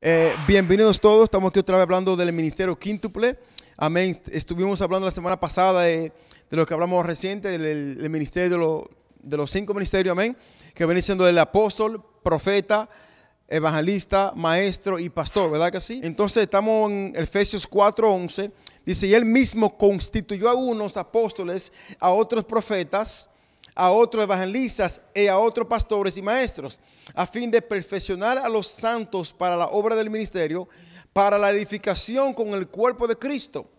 Eh, bienvenidos todos, estamos aquí otra vez hablando del Ministerio Quíntuple. Amén. Estuvimos hablando la semana pasada de, lo que hablamos reciente, del, ministerio de, los cinco ministerios, amén, que viene siendo el apóstol, profeta, evangelista, maestro y pastor, ¿verdad que sí? Entonces estamos en Efesios 4.11, Dice, y él mismo constituyó a unos apóstoles, a otros profetas, a otros evangelistas y e a otros pastores y maestros, a fin de perfeccionar a los santos para la obra del ministerio, para la edificación con el cuerpo de Cristo,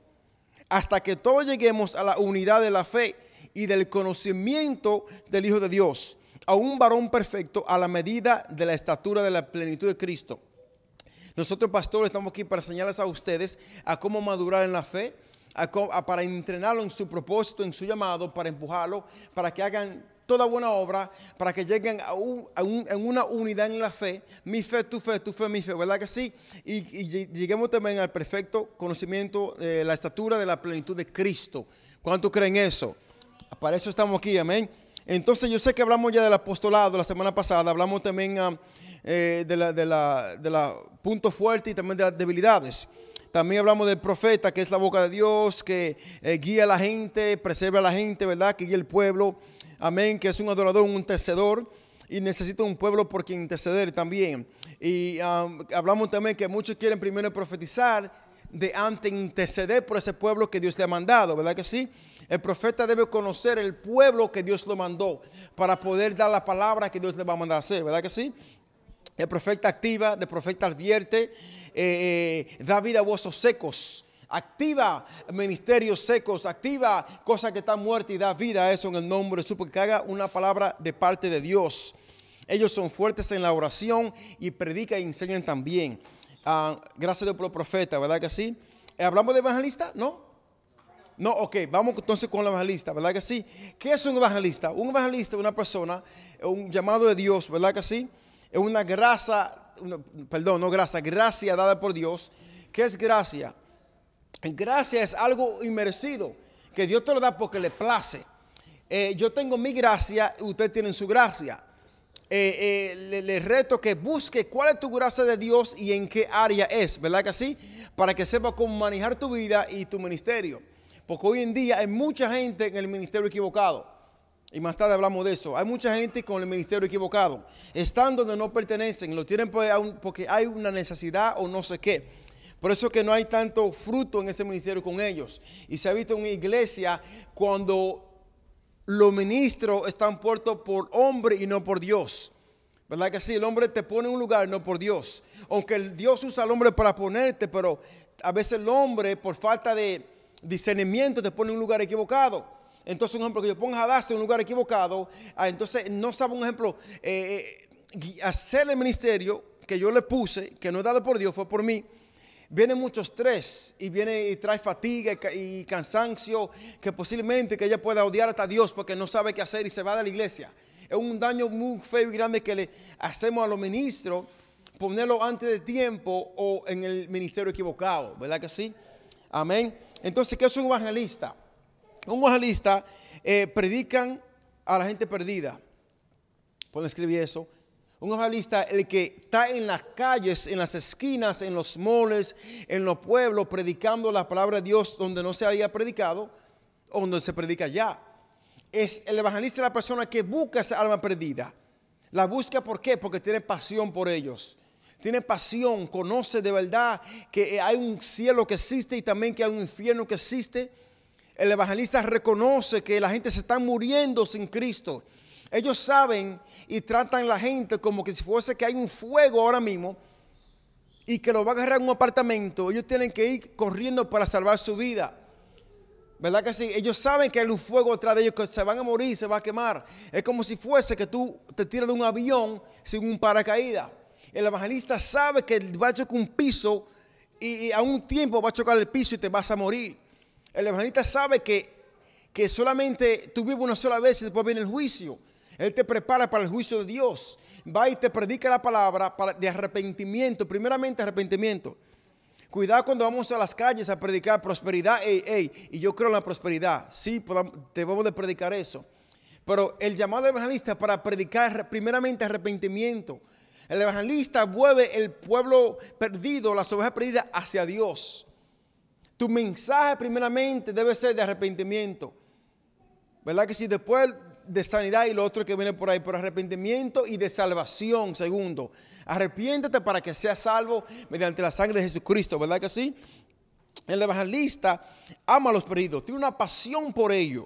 hasta que todos lleguemos a la unidad de la fe y del conocimiento del Hijo de Dios, a un varón perfecto a la medida de la estatura de la plenitud de Cristo. Nosotros, pastores, estamos aquí para enseñarles a ustedes a cómo madurar en la fe, para entrenarlo en su propósito, en su llamado, para empujarlo, para que hagan toda buena obra, para que lleguen a, una unidad en la fe, mi fe, tu fe, tu fe, mi fe, ¿verdad que sí? Y, lleguemos también al perfecto conocimiento, de la estatura de la plenitud de Cristo. ¿Cuánto creen eso? Para eso estamos aquí, amén. Entonces yo sé que hablamos ya del apostolado la semana pasada, hablamos también ah, eh, de los la, puntos fuertes y también de las debilidades. También hablamos del profeta, que es la boca de Dios, que eh, guía a la gente, preserva a la gente, ¿verdad? Que guía el pueblo. Amén, que es un adorador, un intercedor. Y necesita un pueblo por quien interceder también. Y hablamos también que muchos quieren primero profetizar de antes interceder por ese pueblo que Dios le ha mandado, ¿verdad que sí? El profeta debe conocer el pueblo que Dios lo mandó para poder dar la palabra que Dios le va a mandar a hacer, ¿verdad que sí? El profeta activa, el profeta advierte, eh, eh, da vida a huesos secos, activa ministerios secos, activa cosas que están muertas y da vida a eso en el nombre de Jesús, porque haga una palabra de parte de Dios. Ellos son fuertes en la oración y predican y enseñan también. Ah, gracias a Dios por los profetas, ¿verdad que sí? Eh, ¿Hablamos de evangelista? ¿No? No, ok, vamos entonces con el evangelista, ¿verdad que sí? ¿Qué es un evangelista? Un evangelista es una persona, un llamado de Dios, ¿verdad que sí? Es una gracia, perdón, no gracia, gracia dada por Dios. ¿Qué es gracia? Gracia es algo inmerecido, que Dios te lo da porque le place. Eh, yo tengo mi gracia, ustedes tienen su gracia. Eh, eh, le, le, reto que busque cuál es tu gracia de Dios y en qué área es, ¿verdad que sí? Para que sepa cómo manejar tu vida y tu ministerio. Porque hoy en día hay mucha gente en el ministerio equivocado. Y más tarde hablamos de eso. Hay mucha gente con el ministerio equivocado. Están donde no pertenecen. Lo tienen pues, porque hay una necesidad o no sé qué. Por eso que no hay tanto fruto en ese ministerio con ellos. Y se ha visto en una iglesia cuando los ministros están puestos por hombre y no por Dios. ¿Verdad que sí? El hombre te pone en un lugar, no por Dios. Aunque Dios usa al hombre para ponerte, pero a veces el hombre, por falta de discernimiento, te pone en un lugar equivocado entonces un ejemplo que yo ponga a darse en un lugar equivocado, ah, entonces no sabe un ejemplo, eh, eh, hacer el ministerio que yo le puse, que no es dado por Dios, fue por mí, viene mucho estrés y viene y trae fatiga y, cansancio que posiblemente que ella pueda odiar hasta Dios porque no sabe qué hacer y se va de la iglesia. Es un daño muy feo y grande que le hacemos a los ministros ponerlo antes de tiempo o en el ministerio equivocado, ¿verdad que sí? Amén. Entonces, ¿qué es un evangelista? un evangelista predica eh, predican a la gente perdida. Pueden escribir eso. Un evangelista, el que está en las calles, en las esquinas, en los moles, en los pueblos, predicando la palabra de Dios donde no se había predicado, o donde se predica ya. Es el evangelista la persona que busca esa alma perdida. La busca Porque tiene pasión por ellos. Tiene pasión, conoce de verdad que hay un cielo que existe y también que hay un infierno que existe el evangelista reconoce que la gente se está muriendo sin Cristo. Ellos saben y tratan a la gente como que si fuese que hay un fuego ahora mismo y que lo va a agarrar en un apartamento. Ellos tienen que ir corriendo para salvar su vida. ¿Verdad que sí? Ellos saben que hay un fuego detrás de ellos, que se van a morir, se va a quemar. Es como si fuese que tú te tiras de un avión sin un paracaídas. El evangelista sabe que va a chocar un piso y a un tiempo va a chocar el piso y te vas a morir. El evangelista sabe que, solamente tú vives una sola vez y después viene el juicio. Él te prepara para el juicio de Dios. Va y te predica la palabra de arrepentimiento, primeramente arrepentimiento. Cuidado cuando vamos a las calles a predicar prosperidad, y yo creo en la prosperidad. Sí, debemos de predicar eso. Pero el llamado del evangelista para predicar primeramente arrepentimiento. El evangelista vuelve el pueblo perdido, las ovejas perdidas, hacia Dios. Tu mensaje primeramente debe ser de arrepentimiento. ¿Verdad que si después de sanidad y lo otro que viene por ahí, por arrepentimiento y de salvación, segundo. Arrepiéntete para que seas salvo mediante la sangre de Jesucristo, ¿verdad que sí? El evangelista ama a los perdidos, tiene una pasión por ellos.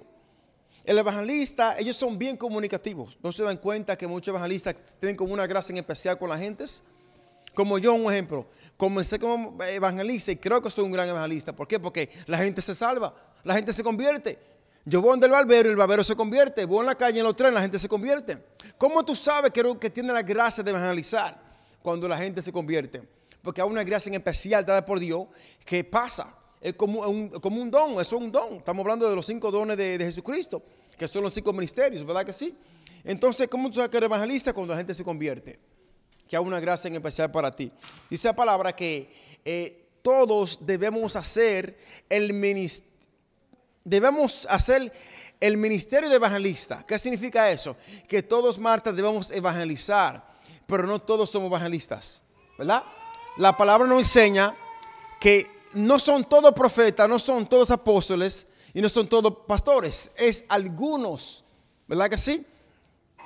El evangelista, ellos son bien comunicativos. No se dan cuenta que muchos evangelistas tienen como una gracia en especial con las gentes. Como yo, un ejemplo, comencé como eh, evangelista y creo que soy un gran evangelista. ¿Por qué? Porque la gente se salva, la gente se convierte. Yo voy donde el barbero y el barbero se convierte. Voy en la calle, en los trenes, la gente se convierte. ¿Cómo tú sabes que, que tiene la gracia de evangelizar cuando la gente se convierte? Porque hay una gracia en especial dada por Dios que pasa. Es como un, don, eso es un don. Estamos hablando de los cinco dones de, de Jesucristo, que son los cinco ministerios, ¿verdad que sí? Entonces, ¿cómo tú sabes que eres evangelista cuando la gente se convierte? que hay una gracia en especial para ti. Dice la palabra que eh, todos debemos hacer el ministerio, debemos hacer el ministerio de evangelista. ¿Qué significa eso? Que todos, Marta, debemos evangelizar, pero no todos somos evangelistas, ¿verdad? La palabra nos enseña que no son todos profetas, no son todos apóstoles y no son todos pastores, es algunos, ¿verdad que sí?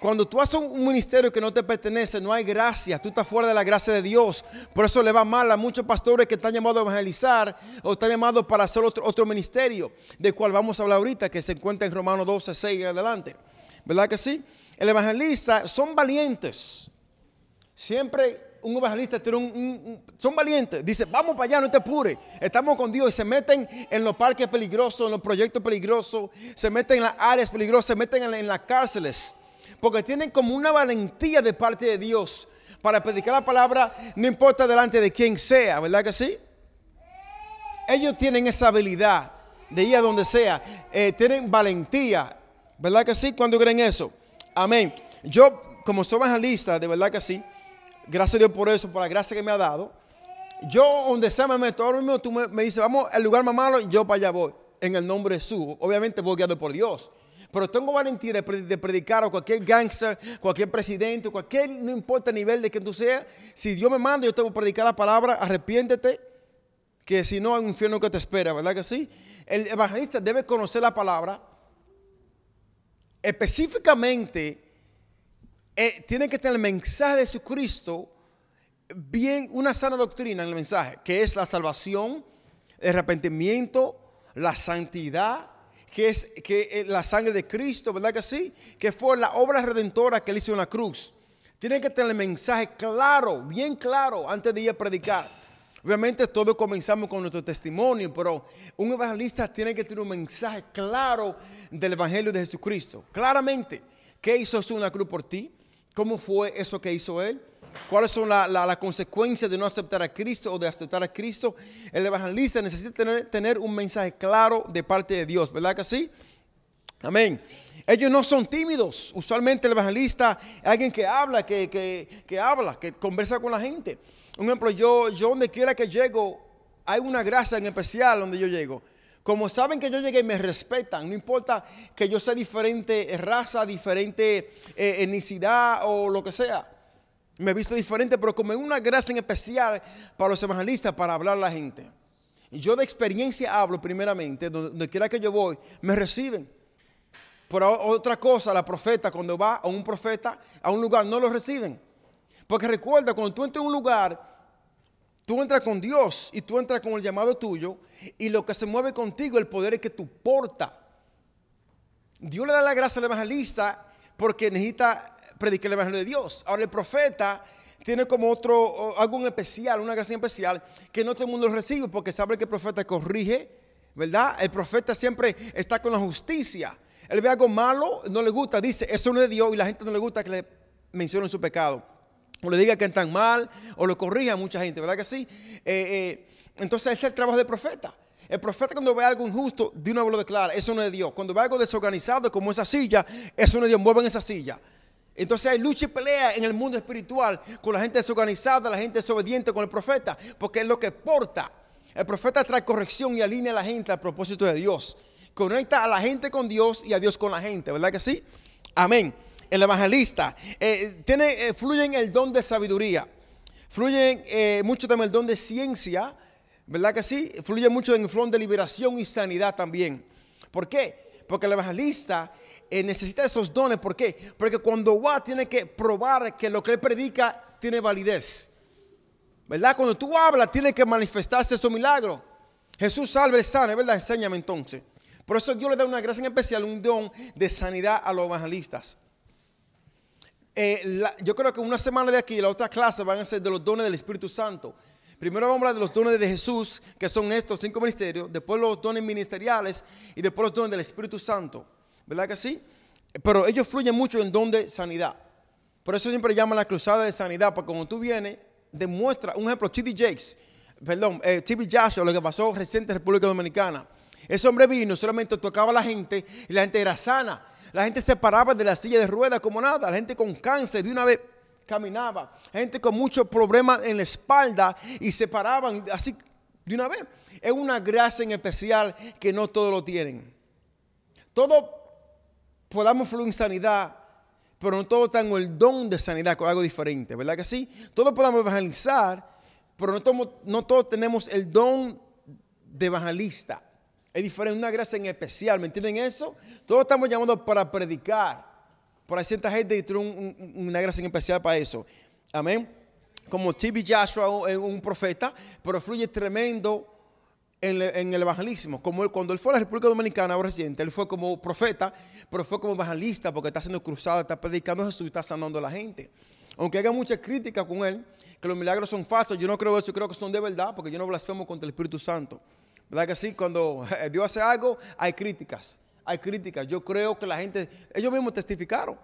Cuando tú haces un ministerio que no te pertenece, no hay gracia, tú estás fuera de la gracia de Dios. Por eso le va mal a muchos pastores que están llamados a evangelizar o están llamados para hacer otro, ministerio, del cual vamos a hablar ahorita, que se encuentra en Romanos 12, 6 y adelante. ¿Verdad que sí? El evangelista son valientes. Siempre un evangelista tiene un, son valientes. Dice, vamos para allá, no te apures. Estamos con Dios y se meten en los parques peligrosos, en los proyectos peligrosos, se meten en las áreas peligrosas, se meten en las cárceles porque tienen como una valentía de parte de Dios para predicar la palabra, no importa delante de quién sea, ¿verdad que sí? Ellos tienen esa habilidad de ir a donde sea, eh, tienen valentía, ¿verdad que sí? Cuando creen eso, amén. Yo, como soy evangelista, de verdad que sí, gracias a Dios por eso, por la gracia que me ha dado. Yo, donde sea, me meto ahora mismo, tú me, me dices, vamos al lugar más malo, yo para allá voy, en el nombre de Jesús. Obviamente, voy guiado por Dios pero tengo valentía de, predicar a cualquier gangster, cualquier presidente, cualquier, no importa el nivel de quien tú seas, si Dios me manda, yo tengo que predicar la palabra, arrepiéntete, que si no hay un infierno que te espera, ¿verdad que sí? El evangelista debe conocer la palabra, específicamente, eh, tiene que tener el mensaje de Jesucristo, bien, una sana doctrina en el mensaje, que es la salvación, el arrepentimiento, la santidad, que es, que eh, la sangre de Cristo, ¿verdad que sí? Que fue la obra redentora que él hizo en la cruz. Tienen que tener el mensaje claro, bien claro, antes de ir a predicar. Obviamente todos comenzamos con nuestro testimonio, pero un evangelista tiene que tener un mensaje claro del Evangelio de Jesucristo. Claramente, ¿qué hizo Jesús en la cruz por ti? ¿Cómo fue eso que hizo Él? cuáles son las consecuencias de no aceptar a Cristo o de aceptar a Cristo. El evangelista necesita tener, un mensaje claro de parte de Dios, ¿verdad que sí? Amén. Ellos no son tímidos. Usualmente el evangelista es alguien que habla, que, que, que habla, que conversa con la gente. Un ejemplo, yo, yo donde quiera que llego, hay una gracia en especial donde yo llego. Como saben que yo llegué, me respetan. No importa que yo sea diferente raza, diferente eh, etnicidad o lo que sea. Me he visto diferente, pero como es una gracia en especial para los evangelistas, para hablar a la gente. yo de experiencia hablo primeramente, donde quiera que yo voy, me reciben. Por otra cosa, la profeta, cuando va a un profeta, a un lugar, no lo reciben. Porque recuerda, cuando tú entras a un lugar, tú entras con Dios y tú entras con el llamado tuyo, y lo que se mueve contigo, el poder es que tú portas. Dios le da la gracia al evangelista porque necesita predique el Evangelio de Dios. Ahora el profeta tiene como otro, algo especial, una gracia especial, que no todo el mundo recibe porque sabe que el profeta corrige, ¿verdad? El profeta siempre está con la justicia. Él ve algo malo, no le gusta, dice, eso no es de Dios y la gente no le gusta que le mencionen su pecado. O le diga que están mal, o lo corrija a mucha gente, ¿verdad que sí? Eh, eh, entonces ese es el trabajo del profeta. El profeta cuando ve algo injusto, de una vez lo declara, eso no es de Dios. Cuando ve algo desorganizado como esa silla, eso no es de Dios, mueven esa silla. Entonces hay lucha y pelea en el mundo espiritual con la gente desorganizada, la gente desobediente con el profeta, porque es lo que porta. El profeta trae corrección y alinea a la gente al propósito de Dios. Conecta a la gente con Dios y a Dios con la gente, ¿verdad que sí? Amén. El evangelista eh, tiene, eh, fluye en el don de sabiduría, fluye eh, mucho también el don de ciencia, ¿verdad que sí? Fluye mucho en el don de liberación y sanidad también. ¿Por qué? Porque el evangelista eh, necesita esos dones. ¿Por qué? Porque cuando va tiene que probar que lo que él predica tiene validez. ¿Verdad? Cuando tú hablas tiene que manifestarse Su milagro. Jesús salve, sane, ¿verdad? Enséñame entonces. Por eso Dios le da una gracia en especial, un don de sanidad a los evangelistas. Eh, yo creo que una semana de aquí, la otra clase van a ser de los dones del Espíritu Santo. Primero vamos a hablar de los dones de Jesús, que son estos cinco ministerios, después los dones ministeriales y después los dones del Espíritu Santo. ¿verdad que sí? Pero ellos fluyen mucho en donde sanidad. Por eso siempre llaman la cruzada de sanidad, porque cuando tú vienes, demuestra, un ejemplo, T.D. Jakes, perdón, eh, T.B. lo que pasó reciente en República Dominicana. Ese hombre vino, solamente tocaba a la gente y la gente era sana. La gente se paraba de la silla de ruedas como nada. La gente con cáncer de una vez caminaba. La gente con muchos problemas en la espalda y se paraban así de una vez. Es una gracia en especial que no todos lo tienen. Todo podamos fluir en sanidad, pero no todos tenemos el don de sanidad con algo diferente, ¿verdad que sí? Todos podemos evangelizar, pero no todos, no todos tenemos el don de evangelista. Es diferente, una gracia en especial, ¿me entienden eso? Todos estamos llamados para predicar, por hay cierta gente que tiene una gracia en especial para eso. Amén. Como T.B. Joshua es un profeta, pero fluye tremendo en, el evangelismo. Como él, cuando él fue a la República Dominicana ahora reciente, él fue como profeta, pero fue como evangelista porque está haciendo cruzada, está predicando a Jesús y está sanando a la gente. Aunque haya muchas críticas con él, que los milagros son falsos, yo no creo eso, yo creo que son de verdad porque yo no blasfemo contra el Espíritu Santo. ¿Verdad que sí? Cuando eh, Dios hace algo, hay críticas. Hay críticas. Yo creo que la gente, ellos mismos testificaron.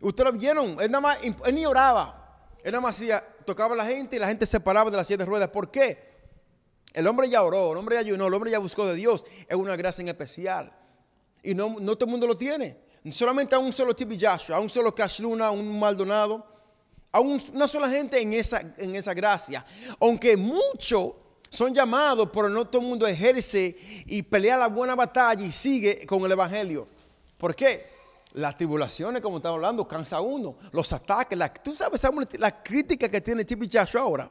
Ustedes lo vieron, él nada más, él ni oraba. Él nada más hacía, tocaba a la gente y la gente se paraba de las siete ruedas. ¿Por qué? El hombre ya oró, el hombre ya ayunó, el hombre ya buscó de Dios. Es una gracia en especial. Y no, todo el mundo lo tiene. Solamente a un solo Tibi a un solo cashluna, a un Maldonado, a una sola gente en esa, en esa gracia. Aunque muchos son llamados, pero no todo el mundo ejerce y pelea la buena batalla y sigue con el Evangelio. ¿Por qué? Las tribulaciones, como estamos hablando, cansa uno. Los ataques, tú sabes, la crítica que tiene Tibi ahora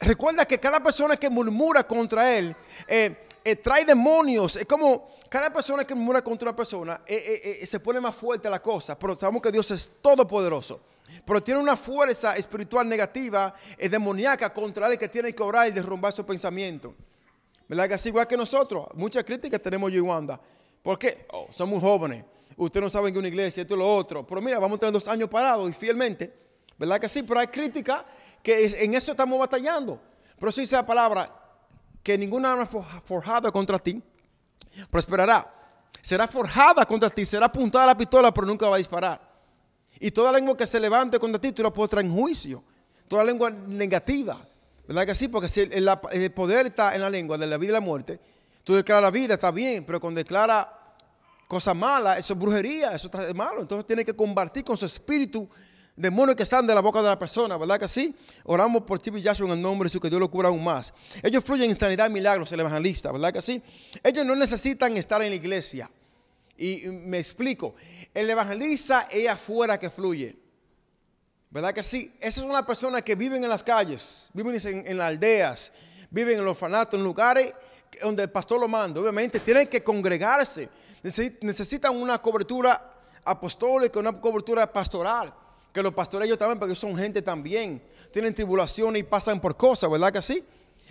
recuerda que cada persona que murmura contra él eh, eh, trae demonios. Es como cada persona que murmura contra una persona eh, se pone más fuerte la cosa. Pero sabemos que Dios es todopoderoso. Pero tiene una fuerza espiritual negativa, demoníaca contra él que tiene que orar y derrumbar su pensamiento. ¿Verdad que igual que nosotros? Muchas críticas tenemos yo y Wanda. ¿Por qué? Oh, somos jóvenes. Ustedes no saben que una iglesia, esto y lo otro. Pero mira, vamos a tener dos años parados y fielmente ¿Verdad que sí? Pero hay crítica que en eso estamos batallando. Pero si dice la palabra que ninguna arma forjada contra ti prosperará. Será forjada contra ti, será apuntada a la pistola, pero nunca va a disparar. Y toda lengua que se levante contra ti, tú la puedes traer en juicio. Toda lengua negativa, ¿verdad que sí? Porque si el, poder está en la lengua de la vida y la muerte, tú declaras la vida, está bien, pero cuando declara cosas malas, eso es brujería, eso está malo. Entonces tiene que combatir con su espíritu demonios que están de la boca de la persona, ¿verdad que sí? Oramos por y Yashua en el nombre de Jesús, que Dios lo cubra aún más. Ellos fluyen en sanidad y milagros, el evangelista, ¿verdad que sí? Ellos no necesitan estar en la iglesia. Y me explico, el evangelista es afuera que fluye. ¿Verdad que sí? Esa es una persona que viven en las calles, viven en, las aldeas, viven en los orfanatos, en lugares donde el pastor lo manda. Obviamente tienen que congregarse, necesitan una cobertura apostólica, una cobertura pastoral que los pastores ellos también, porque son gente también, tienen tribulaciones y pasan por cosas, ¿verdad que sí?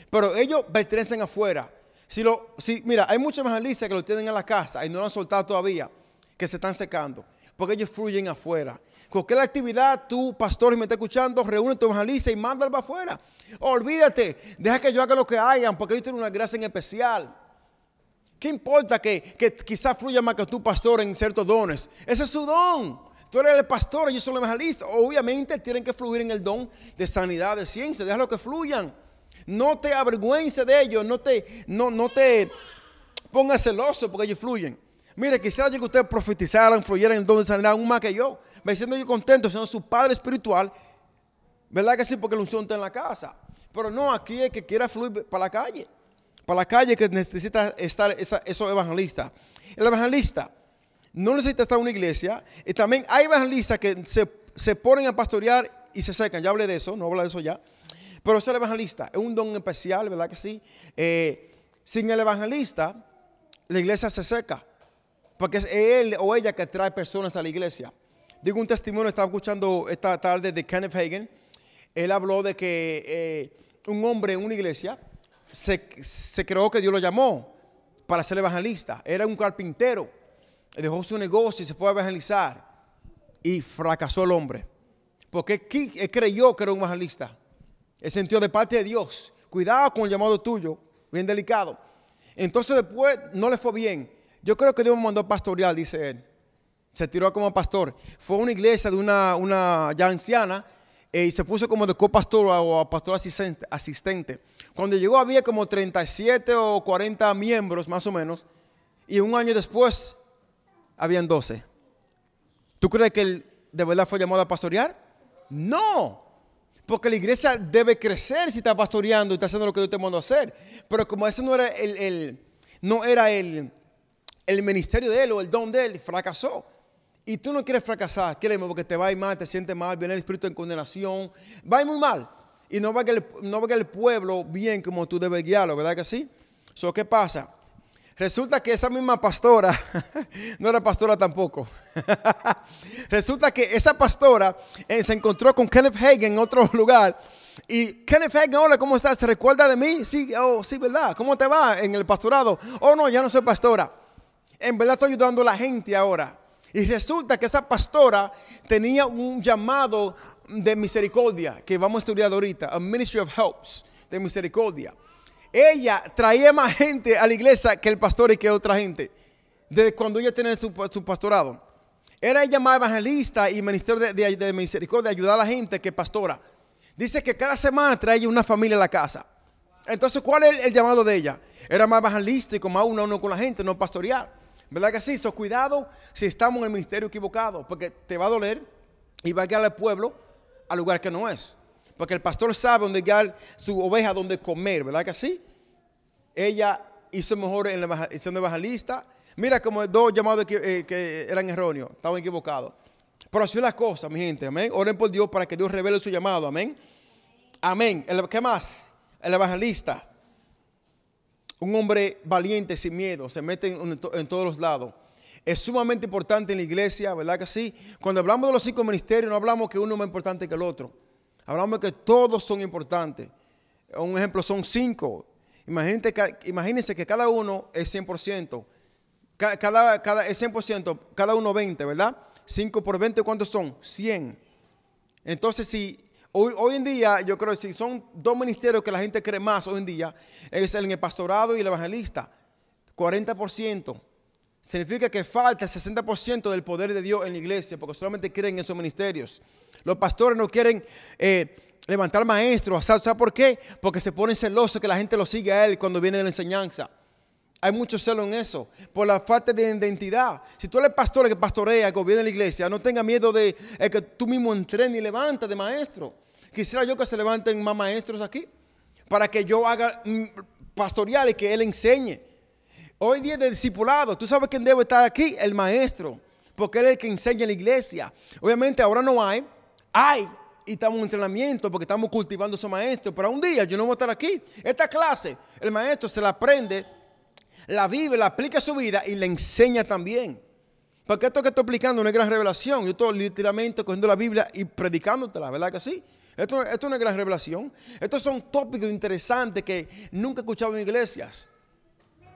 Pero ellos pertenecen afuera. Si lo, si, mira, hay muchos evangelistas que lo tienen en la casa y no lo han soltado todavía, que se están secando, porque ellos fluyen afuera. Cualquier actividad, tú, pastor, si me estás escuchando, reúne tu evangelista y mándalo para afuera. Olvídate, deja que yo haga lo que hayan porque ellos tienen una gracia en especial. ¿Qué importa que, que quizás fluya más que tú, pastor, en ciertos dones? Ese es su don. Tú eres el pastor, yo soy el evangelista. Obviamente tienen que fluir en el don de sanidad, de ciencia. Déjalo que fluyan. No te avergüences de ellos. No te, no, no te pongas celoso porque ellos fluyen. Mire, quisiera yo que ustedes profetizaran, fluyeran en el don de sanidad aún más que yo. Me siento yo contento, siendo su padre espiritual. ¿Verdad que sí? Porque la unción está en la casa. Pero no, aquí es que quiera fluir para la calle. Para la calle que necesita estar esos evangelistas. El evangelista no necesita estar en una iglesia. Y también hay evangelistas que se, ponen a pastorear y se secan. Ya hablé de eso, no habla de eso ya. Pero ser evangelista es un don especial, ¿verdad que sí? Eh, sin el evangelista, la iglesia se seca. Porque es él o ella que trae personas a la iglesia. Digo un testimonio, estaba escuchando esta tarde de Kenneth Hagen. Él habló de que eh, un hombre en una iglesia se, se creó que Dios lo llamó para ser evangelista. Era un carpintero dejó su negocio y se fue a evangelizar. Y fracasó el hombre. Porque él creyó que era un evangelista. Él sintió de parte de Dios. Cuidado con el llamado tuyo, bien delicado. Entonces después no le fue bien. Yo creo que Dios me mandó pastoral, dice él. Se tiró como pastor. Fue a una iglesia de una, ya anciana eh, y se puso como de copastor o pastor asistente, asistente. Cuando llegó había como 37 o 40 miembros más o menos. Y un año después habían 12. ¿Tú crees que él de verdad fue llamado a pastorear? No. Porque la iglesia debe crecer si está pastoreando y está haciendo lo que Dios te mandó a hacer. Pero como ese no era el, no era el, el, ministerio de él o el don de él, fracasó. Y tú no quieres fracasar, créeme, porque te va a mal, te sientes mal, viene el espíritu en condenación, va muy mal. Y no va a que el, pueblo bien como tú debes guiarlo, ¿verdad que sí? So, ¿Qué pasa? Resulta que esa misma pastora, no era pastora tampoco, resulta que esa pastora eh, se encontró con Kenneth Hagen en otro lugar. Y Kenneth Hagen, hola, ¿cómo estás? ¿Se recuerda de mí? Sí, oh, sí, ¿verdad? ¿Cómo te va en el pastorado? Oh, no, ya no soy pastora. En verdad estoy ayudando a la gente ahora. Y resulta que esa pastora tenía un llamado de misericordia que vamos a estudiar ahorita, a Ministry of Helps de misericordia. Ella traía más gente a la iglesia que el pastor y que otra gente. Desde cuando ella tenía su, pastorado. Era ella más evangelista y ministerio de, de, misericordia, ayudar a la gente que pastora. Dice que cada semana traía una familia a la casa. Entonces, ¿cuál es el, llamado de ella? Era más evangelista y como a uno uno con la gente, no pastorear. ¿Verdad que sí? So, cuidado si estamos en el ministerio equivocado, porque te va a doler y va a guiar al pueblo al lugar que no es. Porque el pastor sabe dónde guiar su oveja, dónde comer, ¿verdad que sí? ella hizo mejor en la edición de evangelista. Mira como dos llamados eh, que, eran erróneos, estaban equivocados. Pero así las cosas, mi gente, amén. Oren por Dios para que Dios revele su llamado, amén. Amén. ¿Qué más? El evangelista. Un hombre valiente, sin miedo, se mete en, todos los lados es sumamente importante en la iglesia, ¿verdad que sí? Cuando hablamos de los cinco ministerios, no hablamos que uno es más importante que el otro. Hablamos que todos son importantes. Un ejemplo son cinco imagínense que cada uno es 100%. Cada, cada, es 100%, cada uno 20, ¿verdad? 5 por 20, ¿cuántos son? 100. Entonces, si hoy, hoy en día, yo creo que si son dos ministerios que la gente cree más hoy en día, es el, el pastorado y el evangelista. 40%. Significa que falta 60% del poder de Dios en la iglesia, porque solamente creen en esos ministerios. Los pastores no quieren eh, levantar maestros. ¿Sabes por qué? Porque se ponen celosos que la gente lo sigue a él cuando viene de la enseñanza. Hay mucho celo en eso, por la falta de identidad. Si tú eres pastor que pastorea, que la iglesia, no tenga miedo de que tú mismo entrenes y levanta de maestro. Quisiera yo que se levanten más maestros aquí, para que yo haga mm, pastorear y que él enseñe. Hoy día de discipulado, tú sabes quién debe estar aquí, el maestro, porque él es el que enseña en la iglesia. Obviamente ahora no hay, hay, y estamos en entrenamiento porque estamos cultivando a esos maestros. Pero un día yo no voy a estar aquí. Esta clase, el maestro se la aprende, la vive, la aplica a su vida y la enseña también. Porque esto que estoy explicando es una gran revelación. Yo estoy literalmente cogiendo la Biblia y predicándotela, ¿verdad que sí? Esto, esto es una gran revelación. Estos son tópicos interesantes que nunca he escuchado en iglesias.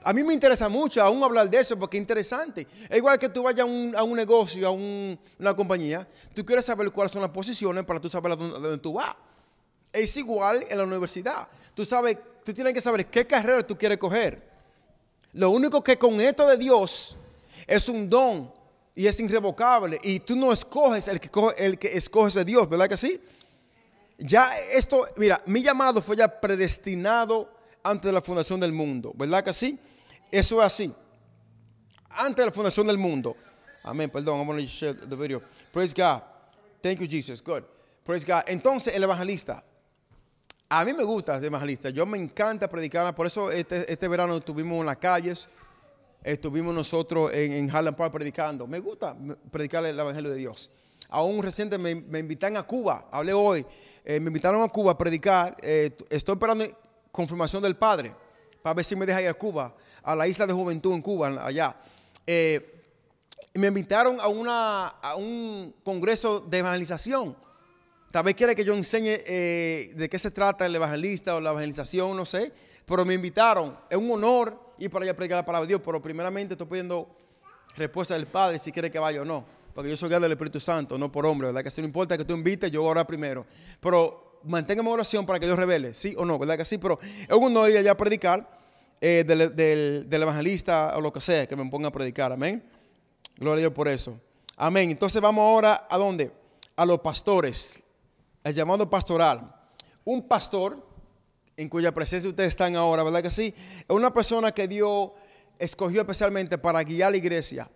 A mí me interesa mucho aún hablar de eso porque es interesante. Es igual que tú vayas a un, negocio, a una compañía, tú quieres saber cuáles son las posiciones para tú saber a dónde, tú vas. Es igual en la universidad. Tú sabes, tú tienes que saber qué carrera tú quieres coger. Lo único que con esto de Dios es un don y es irrevocable. Y tú no escoges el que, el que escoges de Dios, ¿verdad que sí? Ya esto, mira, mi llamado fue ya predestinado antes de la fundación del mundo, ¿verdad que sí? Eso es así. Antes de la fundación del mundo. Amén. Perdón, I'm going to share the video. Praise God. Thank you, Jesus. Good. Praise God. Entonces, el evangelista. A mí me gusta el evangelista. Yo me encanta predicar. Por eso este, este, verano estuvimos en las calles. Estuvimos nosotros en, en Harlem Park predicando. Me gusta predicar el evangelio de Dios. Aún reciente me, me invitan a Cuba. Hablé hoy. Eh, me invitaron a Cuba a predicar. Eh, estoy esperando confirmación del Padre para ver si me deja ir a Cuba, a la isla de juventud en Cuba, allá. Eh, me invitaron a, una, a un congreso de evangelización. Tal vez quiere que yo enseñe eh, de qué se trata el evangelista o la evangelización, no sé. Pero me invitaron. Es un honor ir para allá a predicar la palabra de Dios. Pero primeramente estoy pidiendo respuesta del Padre si quiere que vaya o no. Porque yo soy guía del Espíritu Santo, no por hombre, ¿verdad? Que si no importa que tú invites, yo voy a primero. Pero manténgame oración para que Dios revele, sí o no, ¿verdad que sí? Pero es un honor ir allá a predicar eh, del, evangelista o lo que sea, que me ponga a predicar, amén. Gloria a Dios por eso. Amén. Entonces vamos ahora a dónde? A los pastores, el llamado pastoral. Un pastor, en cuya presencia ustedes están ahora, ¿verdad que sí? Es una persona que Dios escogió especialmente para guiar la iglesia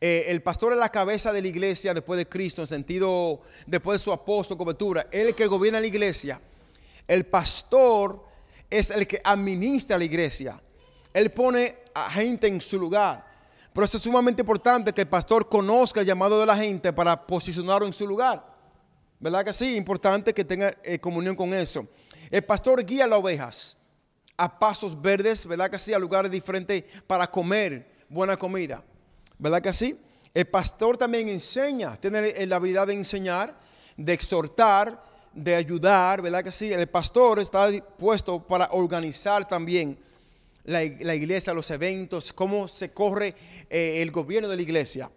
eh, el pastor es la cabeza de la iglesia después de Cristo, en sentido, después de su apóstol, cobertura. Él es el que gobierna la iglesia. El pastor es el que administra la iglesia. Él pone a gente en su lugar. Pero es sumamente importante que el pastor conozca el llamado de la gente para posicionarlo en su lugar. ¿Verdad que sí? Importante que tenga eh, comunión con eso. El pastor guía a las ovejas a pasos verdes, ¿verdad que sí? A lugares diferentes para comer buena comida. ¿Verdad que sí? El pastor también enseña, tiene la habilidad de enseñar, de exhortar, de ayudar, ¿verdad que sí? El pastor está dispuesto para organizar también la, iglesia, los eventos, cómo se corre eh, el gobierno de la iglesia.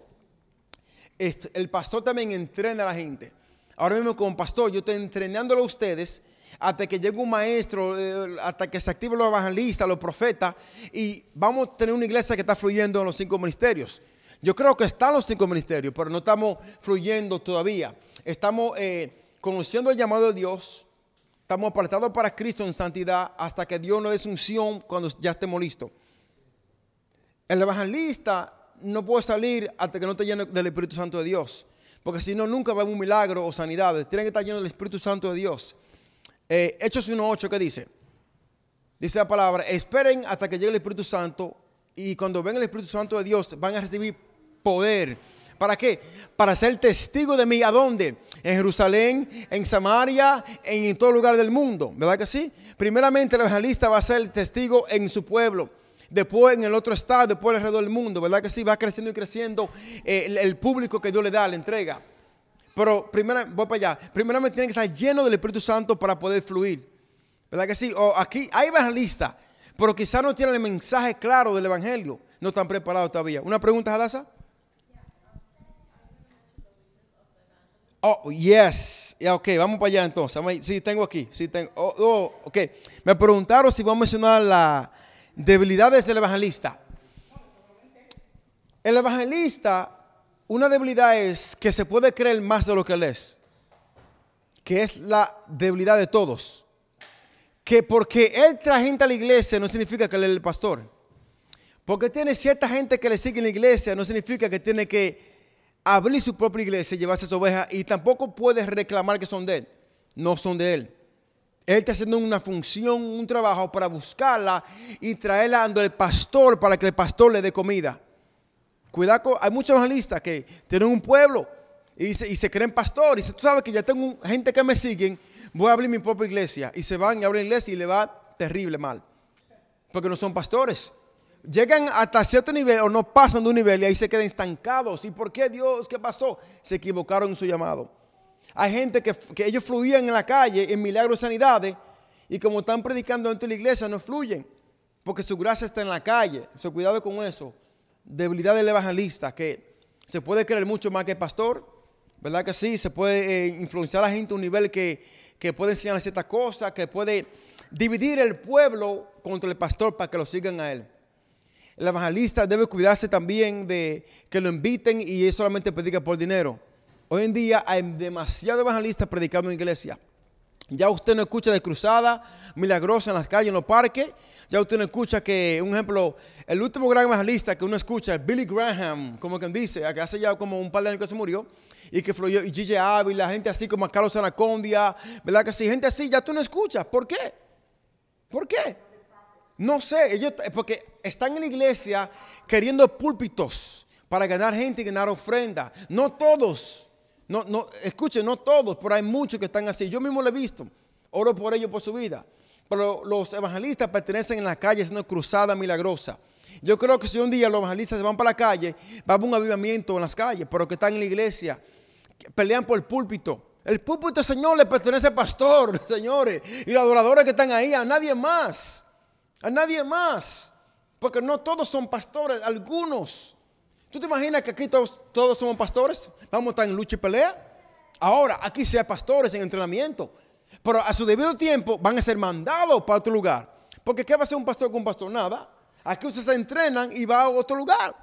El, el pastor también entrena a la gente. Ahora mismo como pastor, yo estoy entrenándolo a ustedes hasta que llegue un maestro, eh, hasta que se activen los evangelistas, los profetas, y vamos a tener una iglesia que está fluyendo en los cinco ministerios. Yo creo que están los cinco ministerios, pero no estamos fluyendo todavía. Estamos eh, conociendo el llamado de Dios. Estamos apartados para Cristo en santidad hasta que Dios nos dé unción cuando ya estemos listos. El evangelista no puede salir hasta que no esté lleno del Espíritu Santo de Dios. Porque si no, nunca va a haber un milagro o sanidad. Tienen que estar llenos del Espíritu Santo de Dios. Eh, Hechos 1.8, ¿qué dice? Dice la palabra, esperen hasta que llegue el Espíritu Santo y cuando ven el Espíritu Santo de Dios van a recibir poder. ¿Para qué? Para ser testigo de mí. ¿A dónde? En Jerusalén, en Samaria, en, todo lugar del mundo. ¿Verdad que sí? Primeramente el evangelista va a ser testigo en su pueblo. Después en el otro estado, después alrededor del mundo. ¿Verdad que sí? Va creciendo y creciendo eh, el, público que Dios le da, la entrega. Pero primero, voy para allá. Primeramente tiene que estar lleno del Espíritu Santo para poder fluir. ¿Verdad que sí? O aquí hay evangelistas, pero quizás no tienen el mensaje claro del Evangelio. No están preparados todavía. ¿Una pregunta, Hadassah? Oh, yes. ya ok, vamos para allá entonces. Sí, tengo aquí. Sí, tengo. Oh, oh, ok. Me preguntaron si vamos a mencionar las debilidades del evangelista. El evangelista, una debilidad es que se puede creer más de lo que él es. Que es la debilidad de todos. Que porque él trae gente a la iglesia no significa que él es el pastor. Porque tiene cierta gente que le sigue en la iglesia no significa que tiene que abrir su propia iglesia, llevarse su oveja y tampoco puedes reclamar que son de él. No son de él. Él está haciendo una función, un trabajo para buscarla y traerla al el pastor para que el pastor le dé comida. Cuidado, hay hay muchos evangelistas que tienen un pueblo y se, creen pastor. Y tú sabes que ya tengo gente que me siguen, voy a abrir mi propia iglesia. Y se van y abren iglesia y le va terrible mal. Porque no son pastores llegan hasta cierto nivel o no pasan de un nivel y ahí se quedan estancados. ¿Y por qué Dios? ¿Qué pasó? Se equivocaron en su llamado. Hay gente que, ellos fluían en la calle en milagros y sanidades y como están predicando dentro de la iglesia no fluyen porque su gracia está en la calle. Se cuidado con eso. Debilidad del evangelista que se puede creer mucho más que el pastor, ¿verdad que sí? Se puede eh, influenciar a la gente a un nivel que, que puede enseñar ciertas cosas, que puede dividir el pueblo contra el pastor para que lo sigan a él el evangelista debe cuidarse también de que lo inviten y él solamente predica por dinero. Hoy en día hay demasiados evangelistas predicando en iglesia. Ya usted no escucha de cruzada milagrosa en las calles, en los parques. Ya usted no escucha que, un ejemplo, el último gran evangelista que uno escucha, Billy Graham, como quien dice, que hace ya como un par de años que se murió, y que fluyó, y Gigi Ávila, gente así como Carlos Anacondia, ¿verdad que sí? Gente así, ya tú no escuchas. ¿Por qué? ¿Por qué? No sé, ellos, porque están en la iglesia queriendo púlpitos para ganar gente y ganar ofrenda. No todos, no, no, escuchen, no todos, pero hay muchos que están así. Yo mismo lo he visto, oro por ellos por su vida. Pero los evangelistas pertenecen en las calles, una cruzada milagrosa. Yo creo que si un día los evangelistas se van para la calle, va a un avivamiento en las calles, pero que están en la iglesia, pelean por el púlpito. El púlpito, Señor, le pertenece al pastor, señores, y los adoradores que están ahí, a nadie más a nadie más, porque no todos son pastores, algunos. ¿Tú te imaginas que aquí todos, todos somos pastores? Vamos a estar en lucha y pelea. Ahora, aquí sea pastores en entrenamiento, pero a su debido tiempo van a ser mandados para otro lugar. Porque ¿qué va a ser un pastor con un pastor? Nada. Aquí ustedes se entrenan y va a otro lugar.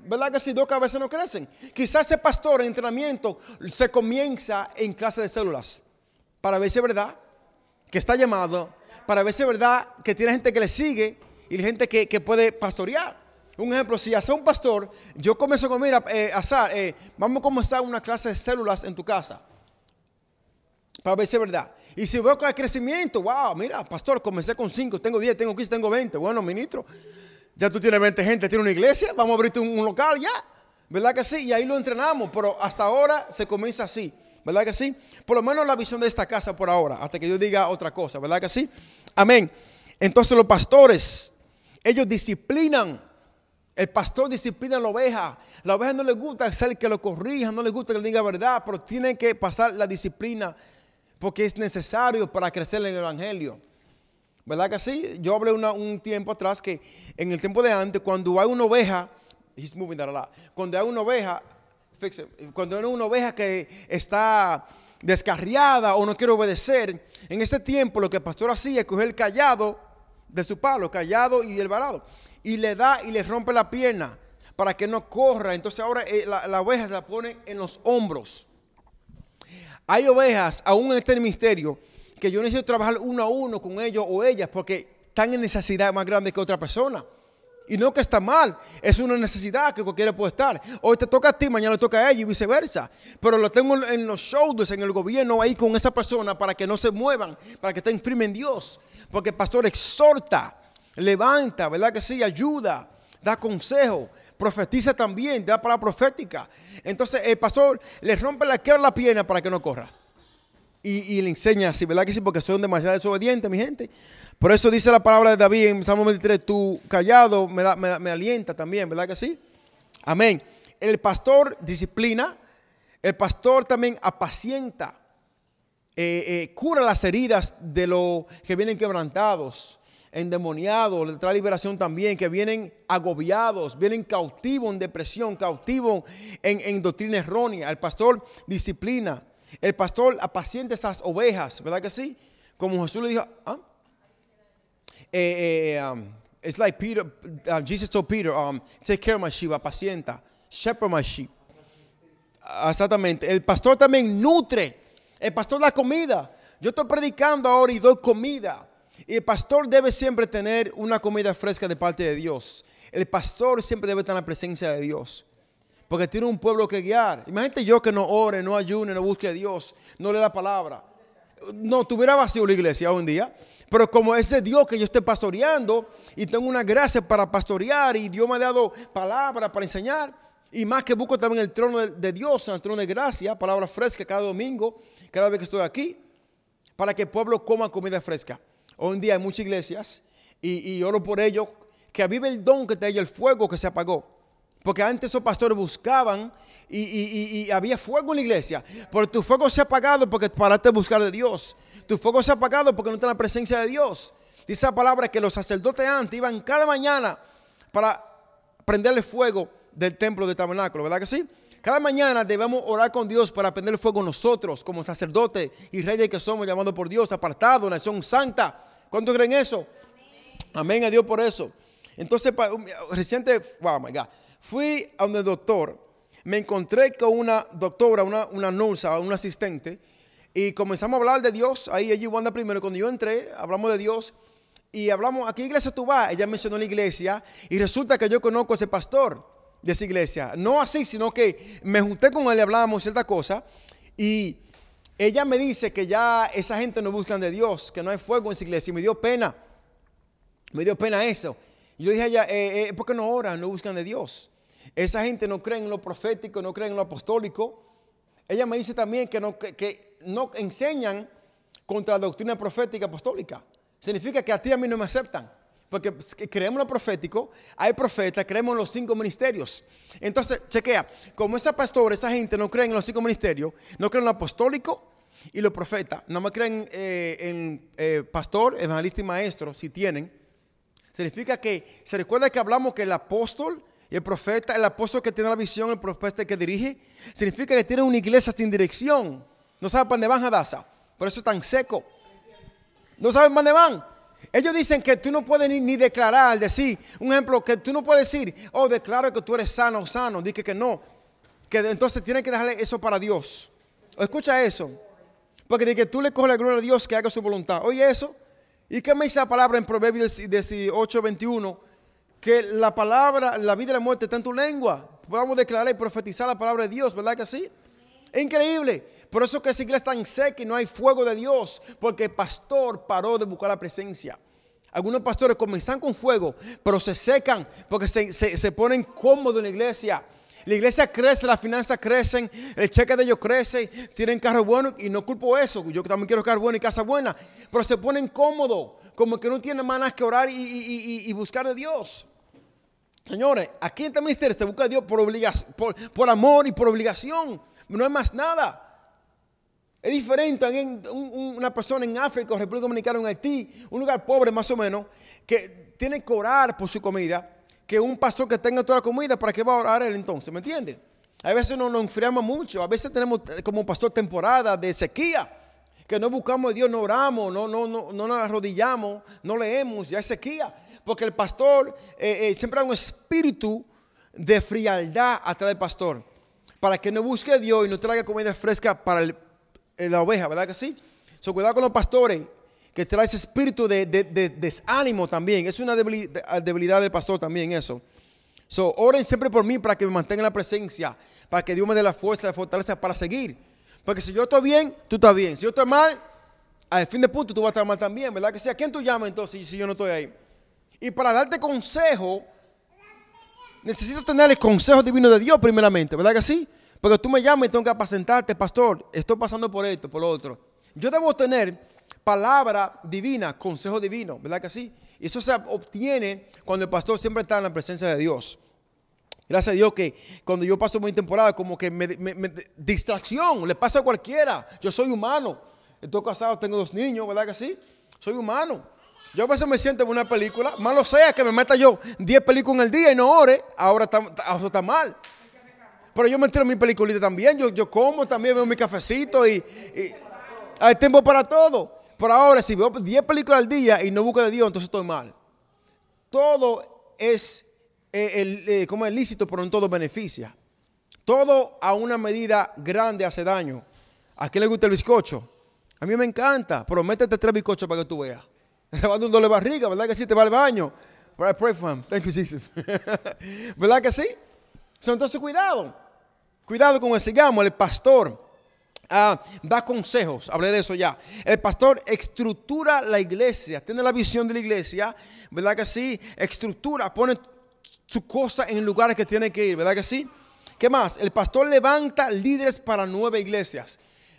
¿Verdad que si dos cabezas no crecen? Quizás ese pastor en entrenamiento se comienza en clase de células para ver si es verdad que está llamado para ver si es verdad que tiene gente que le sigue y gente que, puede pastorear. Un ejemplo, si hace un pastor, yo comienzo con, mira, eh, Azar, eh, vamos a comenzar una clase de células en tu casa. Para ver si es verdad. Y si veo que hay crecimiento, wow, mira, pastor, comencé con 5, tengo 10, tengo 15, tengo 20. Bueno, ministro, ya tú tienes 20 gente, tienes una iglesia, vamos a abrirte un local ya. ¿Verdad que sí? Y ahí lo entrenamos, pero hasta ahora se comienza así. ¿verdad que sí? Por lo menos la visión de esta casa por ahora, hasta que yo diga otra cosa, ¿verdad que sí? Amén. Entonces los pastores, ellos disciplinan. El pastor disciplina a la oveja. La oveja no le gusta ser que lo corrija, no le gusta que le diga verdad, pero tienen que pasar la disciplina porque es necesario para crecer en el Evangelio. ¿Verdad que sí? Yo hablé un tiempo atrás que en el tiempo de antes, cuando hay una oveja, moving that a cuando hay una oveja, cuando era una oveja que está descarriada o no quiere obedecer, en este tiempo lo que el pastor hacía es coger el callado de su palo, callado y el varado, y le da y le rompe la pierna para que no corra. Entonces ahora eh, la, la oveja se la pone en los hombros. Hay ovejas, aún en este ministerio, que yo necesito trabajar uno a uno con ellos o ellas porque están en necesidad más grande que otra persona. Y no que está mal, es una necesidad que cualquiera puede estar. Hoy te toca a ti, mañana le toca a ella y viceversa. Pero lo tengo en los shoulders, en el gobierno, ahí con esa persona para que no se muevan, para que estén firmes en Dios. Porque el pastor exhorta, levanta, ¿verdad que sí? Ayuda, da consejo, profetiza también, da palabra profética. Entonces el pastor le rompe la la pierna para que no corra y, le enseña así, ¿verdad que sí? Porque son demasiado desobedientes, mi gente. Por eso dice la palabra de David en Salmo 23, tú callado me, alienta también, ¿verdad que sí? Amén. El pastor disciplina, el pastor también apacienta, eh, eh, cura las heridas de los que vienen quebrantados, endemoniados, le trae liberación también, que vienen agobiados, vienen cautivos en depresión, cautivos en, en doctrina errónea. El pastor disciplina, el pastor apacienta esas ovejas, ¿verdad que sí? Como Jesús le dijo, es ah, Eh, eh, eh um, like Peter, uh, Jesus told Peter, um, take care of my sheep, apacienta, shepherd my sheep. Ah, exactamente. El pastor también nutre. El pastor da comida. Yo estoy predicando ahora y doy comida. Y el pastor debe siempre tener una comida fresca de parte de Dios. El pastor siempre debe estar en la presencia de Dios porque tiene un pueblo que guiar. Imagínate yo que no ore, no ayune, no busque a Dios, no le la palabra. No, tuviera vacío la iglesia un día. Pero como ese Dios que yo estoy pastoreando y tengo una gracia para pastorear y Dios me ha dado palabra para enseñar, y más que busco también el trono de, Dios, el trono de gracia, palabra fresca cada domingo, cada vez que estoy aquí, para que el pueblo coma comida fresca. Hoy en día hay muchas iglesias y, y oro por ellos, que avive el don que te haya el fuego que se apagó. Porque antes esos pastores buscaban y, había fuego en la iglesia. Pero tu fuego se ha apagado porque paraste de buscar de Dios. Tu fuego se ha apagado porque no está en la presencia de Dios. Dice la palabra que los sacerdotes antes iban cada mañana para prenderle fuego del templo de tabernáculo, ¿verdad que sí? Cada mañana debemos orar con Dios para prender fuego nosotros como sacerdotes y reyes que somos llamados por Dios, apartados, nación santa. ¿Cuántos creen eso? Amén, Amén a Dios por eso. Entonces, reciente, wow, my God. Fui a donde el doctor, me encontré con una doctora, una, una un asistente, y comenzamos a hablar de Dios. Ahí allí anda primero, cuando yo entré, hablamos de Dios y hablamos, ¿a qué iglesia tú vas? Ella mencionó la iglesia y resulta que yo conozco a ese pastor de esa iglesia. No así, sino que me junté con él y hablábamos cierta cosa y ella me dice que ya esa gente no buscan de Dios, que no hay fuego en esa iglesia y me dio pena. Me dio pena eso. Y yo dije a ella, eh, eh, ¿por qué no oran, no buscan de Dios? Esa gente no cree en lo profético, no cree en lo apostólico. Ella me dice también que no, enseñan contra la doctrina profética apostólica. Significa que a ti a mí no me aceptan. Porque creemos en lo profético, hay profetas, creemos en los cinco ministerios. Entonces, chequea, como esa pastora, esa gente no cree en los cinco ministerios, no creen en lo apostólico y lo profeta, no más creen eh, en pastor, evangelista y maestro, si tienen, Significa que, ¿se recuerda que hablamos que el apóstol y el profeta, el apóstol que tiene la visión, el profeta que dirige? Significa que tiene una iglesia sin dirección. No sabe para dónde van, Hadassah. Por eso es tan seco. No saben para dónde van. Ellos dicen que tú no puedes ni, declarar, decir, un ejemplo, que tú no puedes decir, oh, declaro que tú eres sano, o sano. Dije que no. Que entonces tienen que dejarle eso para Dios. O escucha eso. Porque de que tú le coges la gloria a Dios que haga su voluntad. Oye eso. ¿Y qué me dice la palabra en Proverbios 18, 21? Que la palabra, la vida y la muerte están en tu lengua. Podemos declarar y profetizar la palabra de Dios, ¿verdad que sí? Increíble. Por eso que esa iglesia está en seca y no hay fuego de Dios, porque el pastor paró de buscar la presencia. Algunos pastores comienzan con fuego, pero se secan porque se, se ponen cómodos en la iglesia la iglesia crece, las finanzas crecen, el cheque de ellos crece, tienen carro bueno y no culpo eso. Yo también quiero carro bueno y casa buena, pero se ponen cómodos, como que no tienen manas que orar y, buscar de Dios. Señores, aquí en este ministerio se busca a Dios por, obligación, por, amor y por obligación. No hay más nada. Es diferente a una persona en África, República Dominicana, en Haití, un lugar pobre más o menos, que tiene que orar por su comida que un pastor que tenga toda la comida, ¿para qué va a orar él entonces? ¿Me entiendes? A veces no nos enfriamos mucho, a veces tenemos eh, como pastor temporada de sequía, que no buscamos a Dios, no oramos, no, no, no, no nos arrodillamos, no leemos, ya es sequía. Porque el pastor eh, eh, siempre hay un espíritu de frialdad atrás del pastor, para que no busque a Dios y no traiga comida fresca para la oveja, ¿verdad que sí? So, cuidado con los pastores que trae ese espíritu de, desánimo también. Es una ah, debilidad, del pastor también eso. So, oren siempre por mí para que me mantenga en la presencia, para que Dios me dé la fuerza, la fortaleza para seguir. Porque si yo estoy bien, tú estás bien. Si yo estoy mal, al fin de punto tú vas a estar mal también, ¿verdad? Que ¿A ¿quién tú llamas entonces si yo no estoy ahí? Y para darte consejo, necesito tener el consejo divino de Dios primeramente, ¿verdad que sí? Porque tú me llamas y tengo que apacentarte, pastor, estoy pasando por esto, por lo otro. Yo debo tener palabra divina, consejo divino, ¿verdad que sí? Y eso se obtiene cuando el pastor siempre está en la presencia de Dios. Gracias a Dios que cuando yo paso mi temporada, como que me, distracción, le pasa a cualquiera. Yo soy humano. Estoy casado, tengo dos niños, ¿verdad que sí? Soy humano. Yo a veces me siento en una película, malo sea que me meta yo 10 películas en el día y no ore, ahora está, está mal. Pero yo me entero en mi peliculita también, yo, como también, veo mi cafecito y hay tiempo para todo. Por ahora, si veo 10 películas al día y no busco de Dios, entonces estoy mal. Todo es, eh, el, eh, es lícito, pero no todo beneficia. Todo a una medida grande hace daño. ¿A quién le gusta el bizcocho? A mí me encanta, pero métete tres bizcochos para que tú veas. Te va a dar un doble barriga, ¿verdad que sí? Te va al baño. But I pray for him. Thank you, Jesus. ¿Verdad que sí? entonces, cuidado. Cuidado con el sigamos, el pastor Ah, da consejos, hablé de eso ya. El pastor estructura la iglesia, tiene la visión de la iglesia, ¿verdad que sí? Estructura, pone su cosa en lugares que tiene que ir, ¿verdad que sí? ¿Qué más? El pastor levanta líderes para nueve iglesias.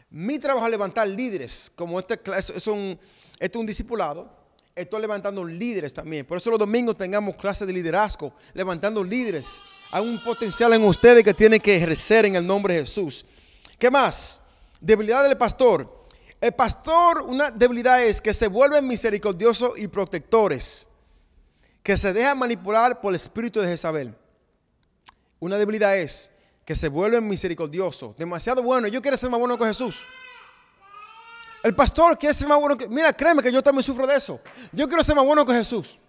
Mi trabajo es levantar líderes, como este es un, este es un discipulado, estoy levantando líderes también. Por eso los domingos tengamos clases de liderazgo, levantando líderes. Hay un potencial en ustedes que tienen que ejercer en el nombre de Jesús. ¿Qué más? Debilidad del pastor. El pastor, una debilidad es que se vuelven misericordiosos y protectores, que se dejan manipular por el espíritu de Jezabel. Una debilidad es que se vuelven misericordiosos, demasiado bueno. Yo quiero ser más bueno con Jesús. El pastor quiere ser más bueno que... Mira, créeme que yo también sufro de eso. Yo quiero ser más bueno que Jesús.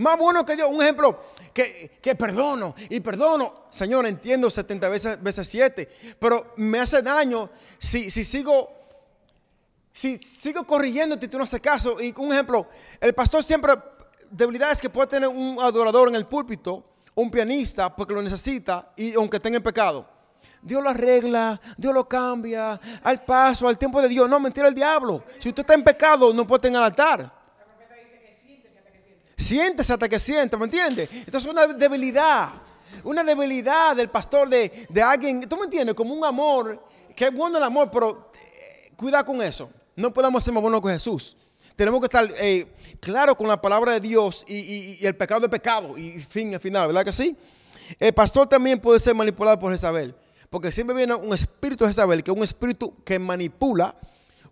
Más bueno que Dios. Un ejemplo que, perdono y perdono. Señor, entiendo 70 veces, 7. Pero me hace daño si, si sigo si sigo corrigiéndote y tú no haces caso, y un ejemplo, el pastor siempre, debilidad es que puede tener un adorador en el púlpito, un pianista, porque lo necesita, y aunque tenga en pecado. Dios lo arregla, Dios lo cambia, al paso, al tiempo de Dios. No, mentira el diablo. Si usted está en pecado, no puede tener altar. Siéntese hasta que sienta, ¿me entiendes? Entonces es una debilidad, una debilidad del pastor de, de alguien, ¿tú me entiendes? Como un amor, que es bueno el amor, pero eh, cuida con eso. No podemos ser más buenos que Jesús. Tenemos que estar eh, claro con la palabra de Dios y, el pecado de pecado y fin al final, ¿verdad que sí? El pastor también puede ser manipulado por Jezabel, porque siempre viene un espíritu de Jezabel, que es un espíritu que manipula,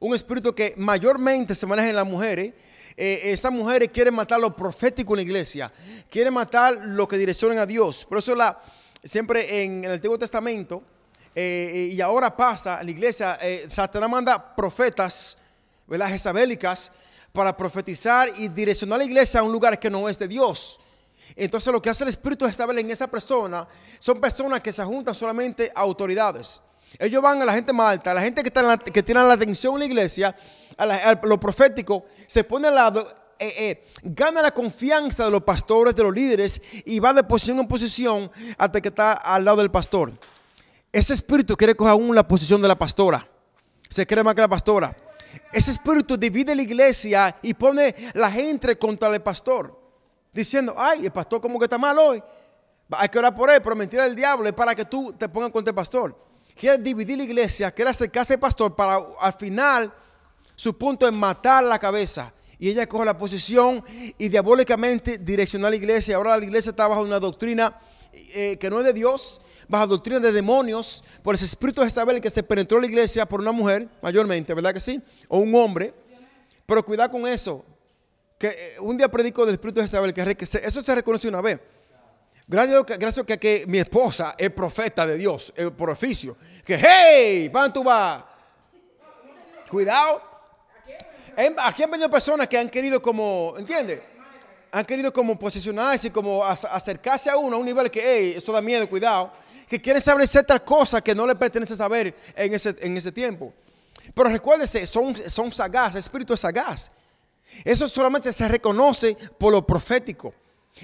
un espíritu que mayormente se maneja en las mujeres, eh, esas mujeres quieren matar lo profético en la iglesia, quieren matar lo que direccionan a Dios. Por eso la, siempre en el Antiguo Testamento, eh, y ahora pasa, en la iglesia, eh, Satanás manda profetas, ¿verdad? para profetizar y direccionar a la iglesia a un lugar que no es de Dios. Entonces lo que hace el Espíritu Isabel en esa persona son personas que se juntan solamente a autoridades. Ellos van a la gente más alta, a la gente que, tiene la atención en la iglesia, a, lo profético, se pone al lado, eh, eh, gana la confianza de los pastores, de los líderes, y va de posición en posición hasta que está al lado del pastor. Ese espíritu quiere coger aún la posición de la pastora. Se cree más que la pastora. Ese espíritu divide la iglesia y pone la gente contra el pastor. Diciendo, ay, el pastor como que está mal hoy. Hay que orar por él, pero mentira del diablo es para que tú te pongas contra el pastor quiere dividir la iglesia, quiere acercarse al pastor para al final su punto es matar la cabeza. Y ella coge la posición y diabólicamente direcciona a la iglesia. Ahora la iglesia está bajo una doctrina eh, que no es de Dios, bajo doctrina de demonios, por ese espíritu de Isabel que se penetró la iglesia por una mujer, mayormente, ¿verdad que sí? O un hombre. Pero cuidado con eso. Que eh, un día predico del espíritu de Isabel, que, eso se reconoce una vez. Gracias, gracias que, mi esposa es profeta de Dios, es eh, por oficio. Que, hey, van tú Cuidado. Aquí han venido personas que han querido como, ¿entiendes? Han querido como posicionarse, como acercarse a uno a un nivel que, hey, eso da miedo, cuidado. Que quieren saber ciertas cosas que no le pertenece saber en ese, tiempo. Pero recuérdese, son, son sagaz, el espíritu es sagaz. Eso solamente se reconoce por lo profético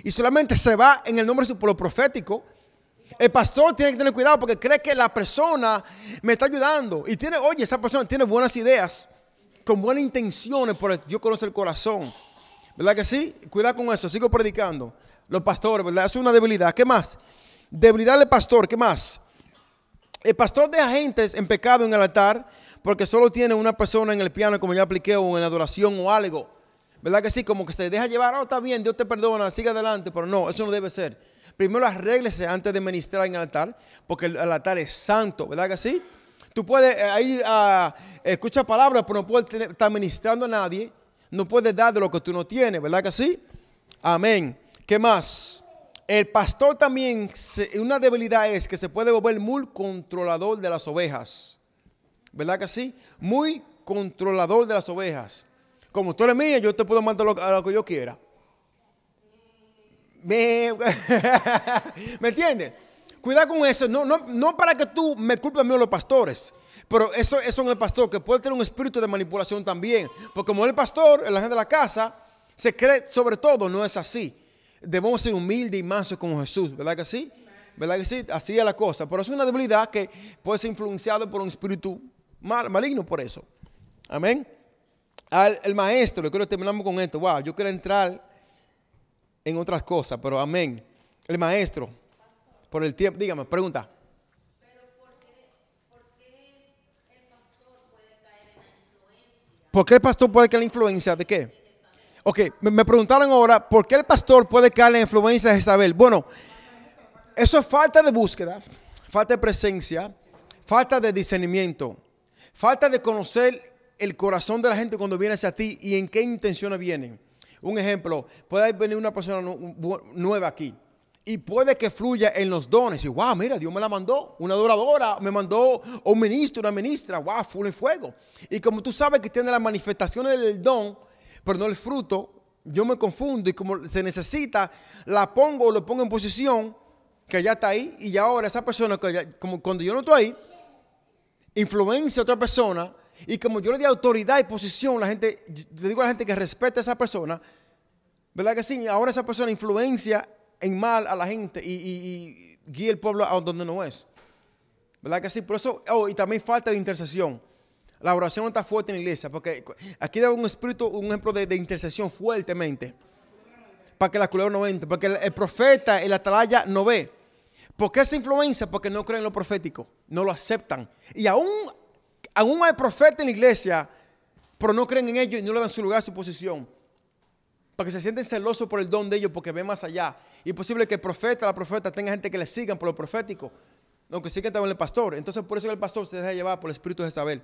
y solamente se va en el nombre de su pueblo profético, el pastor tiene que tener cuidado porque cree que la persona me está ayudando. Y tiene, oye, esa persona tiene buenas ideas, con buenas intenciones, pero Dios conoce el corazón. ¿Verdad que sí? Cuidado con eso, sigo predicando. Los pastores, ¿verdad? Es una debilidad. ¿Qué más? Debilidad del pastor, ¿qué más? El pastor de agentes en pecado en el altar porque solo tiene una persona en el piano, como ya apliqué, o en la adoración o algo. ¿Verdad que sí? Como que se deja llevar, oh, está bien, Dios te perdona, sigue adelante, pero no, eso no debe ser. Primero arréglese antes de ministrar en el altar, porque el, altar es santo, ¿verdad que sí? Tú puedes, ir eh, a ah, escuchar palabras, pero no puedes estar ministrando a nadie, no puedes dar de lo que tú no tienes, ¿verdad que sí? Amén. ¿Qué más? El pastor también, una debilidad es que se puede volver muy controlador de las ovejas, ¿verdad que sí? Muy controlador de las ovejas. Como tú eres mía, yo te puedo mandar a lo que yo quiera. ¿Me, entiendes? Cuidado con eso. No, no, no para que tú me culpes a mí o los pastores. Pero eso, es en el pastor, que puede tener un espíritu de manipulación también. Porque como el pastor, la gente de la casa, se cree sobre todo, no es así. Debemos ser humildes y mansos como Jesús, ¿verdad que sí? ¿Verdad que sí? Así es la cosa. Pero es una debilidad que puede ser influenciada por un espíritu mal, maligno por eso. Amén el maestro, yo creo que terminamos con esto. Wow, yo quiero entrar en otras cosas, pero amén. El maestro, por el tiempo, dígame, pregunta. ¿Por qué el pastor puede caer en la influencia de qué? Ok, me preguntaron ahora, ¿por qué el pastor puede caer en la influencia de Isabel Bueno, eso es falta de búsqueda, falta de presencia, falta de discernimiento, falta de conocer el corazón de la gente cuando viene hacia ti y en qué intenciones vienen. Un ejemplo, puede venir una persona nueva aquí y puede que fluya en los dones. Y wow, mira, Dios me la mandó, una adoradora, me mandó un ministro, una ministra, wow, full en fuego. Y como tú sabes que tiene las manifestaciones del don, pero no el fruto, yo me confundo y como se necesita, la pongo o lo pongo en posición que ya está ahí y ahora esa persona, que como cuando yo no estoy ahí, influencia a otra persona y como yo le di autoridad y posición, la gente, le digo a la gente que respete a esa persona, ¿verdad que sí? Ahora esa persona influencia en mal a la gente y, guía el pueblo a donde no es. ¿Verdad que sí? Por eso, oh, y también falta de intercesión. La oración no está fuerte en la iglesia, porque aquí da un espíritu, un ejemplo de, intercesión fuertemente, para que la culera no entre, porque el, profeta, el atalaya no ve. ¿Por qué se influencia? Porque no creen lo profético, no lo aceptan. Y aún Aún hay profetas en la iglesia, pero no creen en ellos y no le dan su lugar, su posición. Para que se sienten celosos por el don de ellos, porque ven más allá. Y es posible que el profeta, la profeta, tenga gente que le sigan por lo profético, aunque siga también el pastor. Entonces, por eso el pastor se deja llevar por el espíritu de Isabel,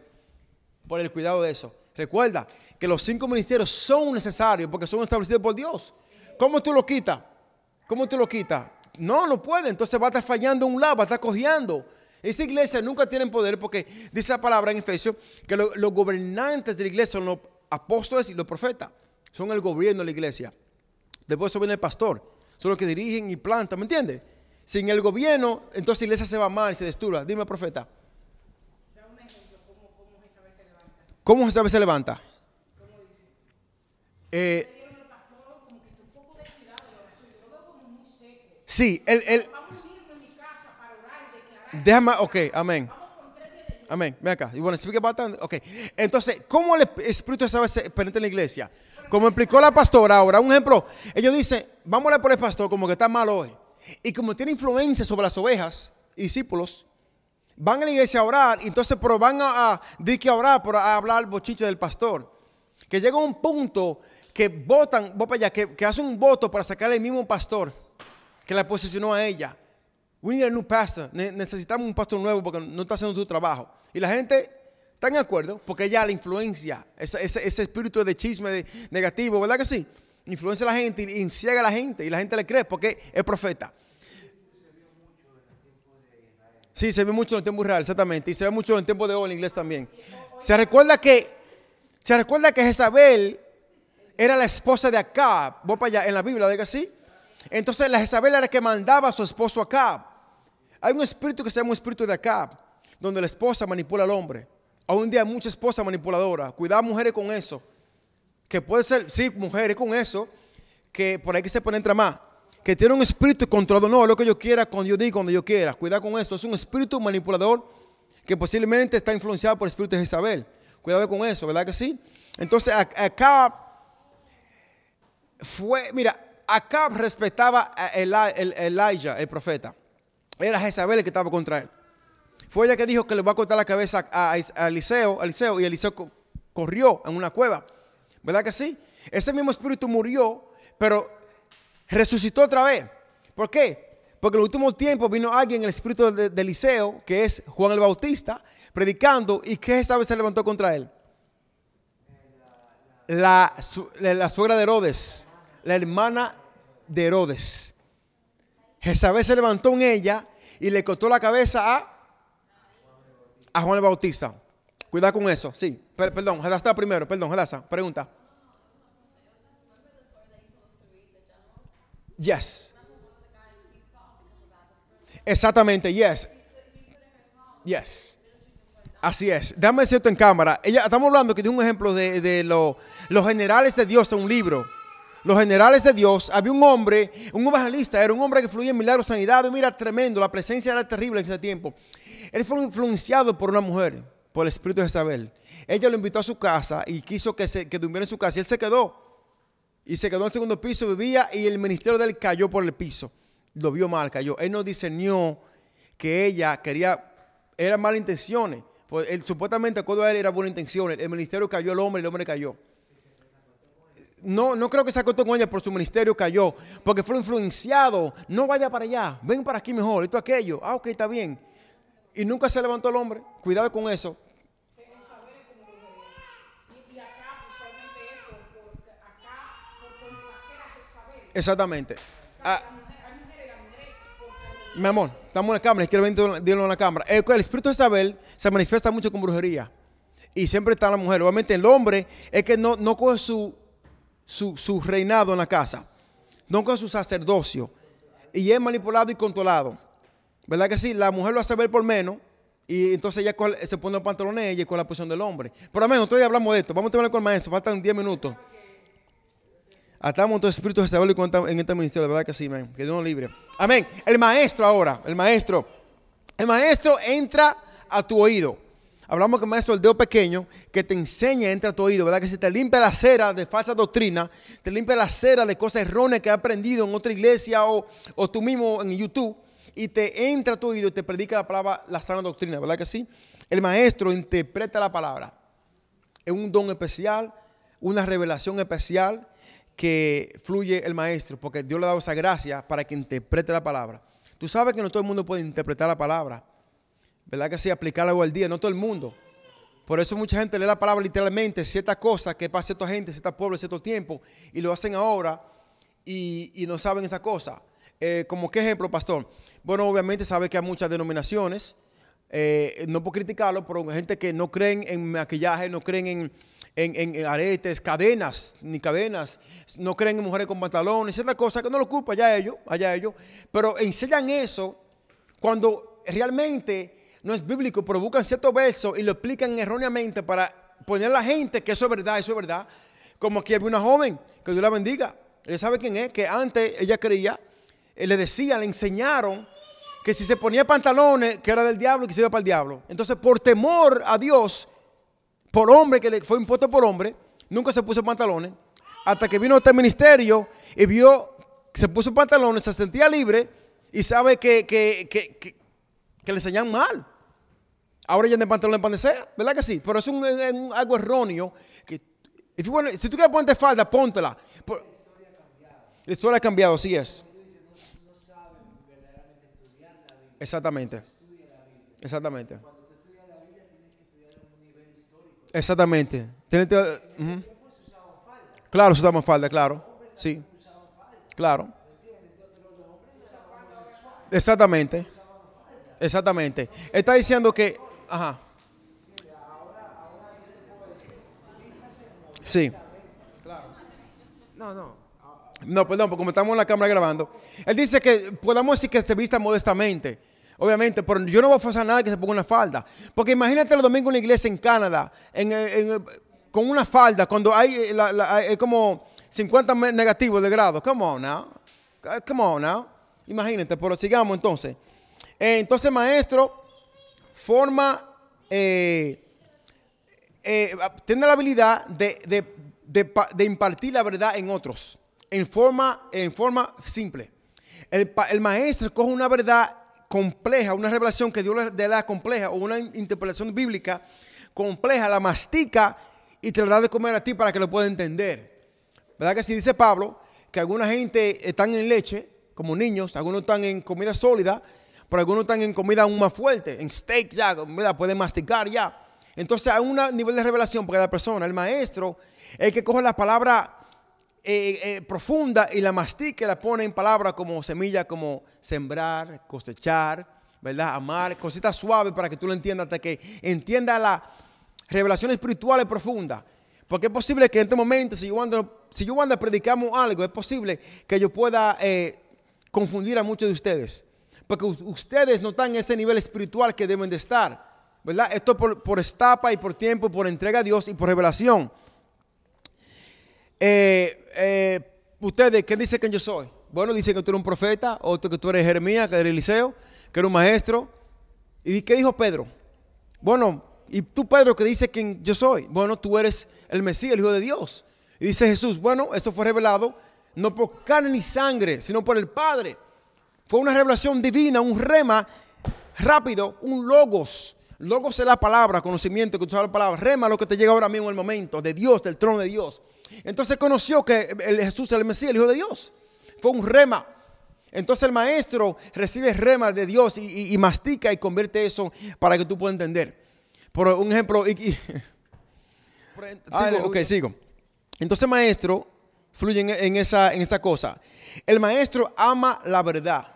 por el cuidado de eso. Recuerda que los cinco ministerios son necesarios porque son establecidos por Dios. ¿Cómo tú lo quitas? ¿Cómo tú lo quitas? No, no puede. Entonces va a estar fallando un lado, va a estar cojeando. Esa iglesia nunca tiene poder porque dice la palabra en Efesios que los gobernantes de la iglesia son los apóstoles y los profetas. Son el gobierno de la iglesia. Después viene el pastor. Son los que dirigen y plantan, ¿me entiendes? Sin el gobierno, entonces la iglesia se va mal y se destruye. Dime, profeta. Da un ejemplo, ¿cómo, cómo se levanta? ¿Cómo se levanta? dice? sí, el, el, Déjame, ok, amén. Amén. Ven acá. y bueno Ok. Entonces, ¿cómo el Espíritu Sabe se penetra en la iglesia? Como explicó la pastora ahora, un ejemplo. Ellos dicen, vamos a por el pastor como que está mal hoy. Y como tiene influencia sobre las ovejas discípulos, van a la iglesia a orar. Entonces, pero van a, decir que a orar, pero a hablar bochiche del pastor. Que llega un punto que votan, que, que hacen un voto para sacar al mismo pastor que la posicionó a ella. We a new pastor. necesitamos un pastor nuevo porque no está haciendo su trabajo. Y la gente está en acuerdo porque ella la influencia, ese, ese, espíritu de chisme de, negativo, ¿verdad que sí? Influencia a la gente y a la gente y la gente le cree porque es profeta. Sí, se ve mucho en el tiempo real exactamente. Y se ve mucho en el tiempo de hoy en inglés también. Se recuerda que, se recuerda que Jezabel era la esposa de Acab. Voy para allá en la Biblia, diga así. Entonces la Jezabel era la que mandaba a su esposo Acab. Hay un espíritu que se llama un espíritu de acá, donde la esposa manipula al hombre. Hoy en día hay mucha esposa manipuladora. Cuidado mujeres con eso. Que puede ser, sí, mujeres con eso, que por ahí que se penetra más. Que tiene un espíritu controlado. No, lo que yo quiera, cuando yo diga, cuando yo quiera. Cuidado con eso. Es un espíritu manipulador que posiblemente está influenciado por el espíritu de Isabel. Cuidado con eso, ¿verdad que sí? Entonces, acá fue, mira, Acab respetaba a Elijah, el profeta. Era Jezabel que estaba contra él. Fue ella que dijo que le va a cortar la cabeza a, Eliseo, Eliseo, y Eliseo corrió en una cueva. ¿Verdad que sí? Ese mismo espíritu murió, pero resucitó otra vez. ¿Por qué? Porque en el último tiempo vino alguien, el espíritu de, Eliseo, que es Juan el Bautista, predicando, y que esta vez se levantó contra él. La, la suegra de Herodes, la hermana de Herodes. Jezabel se levantó en ella y le cortó la cabeza a, a Juan el Bautista. Cuidado con eso, sí. perdón, está primero, perdón, pregunta. Yes. Exactamente, yes. Yes. Así es. Dame cierto en cámara. Ella, estamos hablando que de un ejemplo de, los generales de Dios en un libro los generales de Dios, había un hombre, un evangelista, era un hombre que fluía en milagros, sanidad, y mira, tremendo, la presencia era terrible en ese tiempo. Él fue influenciado por una mujer, por el espíritu de Isabel. Ella lo invitó a su casa y quiso que, se, durmiera en su casa y él se quedó. Y se quedó en el segundo piso, vivía y el ministerio de él cayó por el piso. Lo vio mal, cayó. Él no diseñó que ella quería, eran malas intenciones. Pues él, supuestamente, acuerdo a él, era buena intención. El ministerio cayó el hombre el hombre cayó no, no creo que se acostó con ella por su ministerio cayó, porque fue influenciado. No vaya para allá, ven para aquí mejor, esto aquello. Ah, ok, está bien. Y nunca se levantó el hombre. Cuidado con eso. Exactamente. Ah, mi amor, estamos en la cámara, quiero en la cámara. El, espíritu de Isabel se manifiesta mucho con brujería. Y siempre está la mujer. Obviamente el hombre es que no, no coge su, su, reinado en la casa, no con su sacerdocio. Y es manipulado y controlado. ¿Verdad que sí? La mujer lo hace ver por menos. Y entonces ella se pone los pantalones ella con la posición del hombre. Pero amén, nosotros ya hablamos de esto. Vamos a terminar con el maestro. Faltan 10 minutos. Atamos todo espíritu está en este ministerio. verdad que sí, amén. Que Dios nos libre. Amén. El maestro ahora. El maestro. El maestro entra a tu oído hablamos con el maestro el dedo pequeño que te enseña, entra a tu oído, ¿verdad? Que se te limpia la cera de falsa doctrina, te limpia la cera de cosas erróneas que has aprendido en otra iglesia o, o tú mismo en YouTube y te entra a tu oído y te predica la palabra, la sana doctrina, ¿verdad que sí? El maestro interpreta la palabra. Es un don especial, una revelación especial que fluye el maestro, porque Dios le ha dado esa gracia para que interprete la palabra. Tú sabes que no todo el mundo puede interpretar la palabra. ¿Verdad que sí? Aplicar al día, no todo el mundo. Por eso mucha gente lee la palabra literalmente, ciertas cosas que a cierta gente, pueblo, pueblo cierto tiempo, y lo hacen ahora y, no saben esa cosa. Eh, ¿Como qué ejemplo, pastor? Bueno, obviamente sabe que hay muchas denominaciones, eh, no puedo criticarlo, pero hay gente que no creen en maquillaje, no creen en, aretes, cadenas, ni cadenas, no creen en mujeres con pantalones, ciertas cosas que no lo culpa ya ellos, allá ellos, pero enseñan eso cuando realmente no es bíblico, pero buscan ciertos versos y lo explican erróneamente para poner a la gente que eso es verdad, eso es verdad. Como aquí había una joven, que Dios la bendiga, ella sabe quién es, que antes ella creía, eh, le decía, le enseñaron que si se ponía pantalones, que era del diablo y que se iba para el diablo. Entonces, por temor a Dios, por hombre, que le fue impuesto por hombre, nunca se puso pantalones, hasta que vino este ministerio y vio, se puso pantalones, se sentía libre y sabe que, que, que, que, que le enseñan mal. Ahora ya el pantalón de pandecer, ¿verdad que sí? Pero es un, algo erróneo. Que, si tú quieres ponerte falda, póntela. la historia ha cambiado, así es. Exactamente. Exactamente. Exactamente. Tienes, Claro, se usamos falda, claro. Sí. Claro. Exactamente. Exactamente. Está diciendo que Ajá. Sí. Claro. No, no. No, perdón, porque como estamos en la cámara grabando. Él dice que podamos decir que se vista modestamente. Obviamente, pero yo no voy a forzar nada que se ponga una falda. Porque imagínate el domingo en una iglesia en Canadá, con una falda, cuando hay, eh, como 50 negativos de grado. Come on now. Come on Imagínate, pero sigamos entonces. Eh, entonces, maestro, forma, eh, eh la habilidad de, de, impartir la verdad en otros, en forma, en forma simple. El, el maestro coge una verdad compleja, una revelación que Dios le da compleja o una interpretación bíblica compleja, la mastica y te la da de comer a ti para que lo pueda entender. ¿Verdad que si dice Pablo que alguna gente están en leche, como niños, algunos están en comida sólida, pero algunos están en comida aún más fuerte, en steak ya, pueden masticar ya. Entonces hay un nivel de revelación porque la persona, el maestro, es que coge la palabra eh, eh, profunda y la mastique, la pone en palabras como semilla, como sembrar, cosechar, ¿verdad? Amar, cositas suaves para que tú lo entiendas, hasta que entienda la revelación espiritual y profunda. Porque es posible que en este momento, si yo ando, si yo predicamos algo, es posible que yo pueda eh, confundir a muchos de ustedes porque ustedes no están en ese nivel espiritual que deben de estar. ¿Verdad? Esto por, por estapa y por tiempo, por entrega a Dios y por revelación. Eh, eh, ustedes, ¿qué dice quién yo soy? Bueno, dicen que tú eres un profeta, otro que tú eres Jeremías, que eres Eliseo, que eres un maestro. ¿Y qué dijo Pedro? Bueno, y tú, Pedro, qué dice quién yo soy. Bueno, tú eres el Mesías, el Hijo de Dios. Y dice Jesús, bueno, eso fue revelado no por carne ni sangre, sino por el Padre. Fue una revelación divina, un rema rápido, un logos. Logos es la palabra, conocimiento, que tú sabes la palabra. Rema lo que te llega ahora mismo en el momento, de Dios, del trono de Dios. Entonces conoció que el Jesús, el Mesías, el Hijo de Dios, fue un rema. Entonces el maestro recibe rema de Dios y, mastica y convierte eso para que tú puedas entender. Por un ejemplo, ok, sigo. Entonces el maestro fluye esa, en esa cosa. El maestro ama la verdad.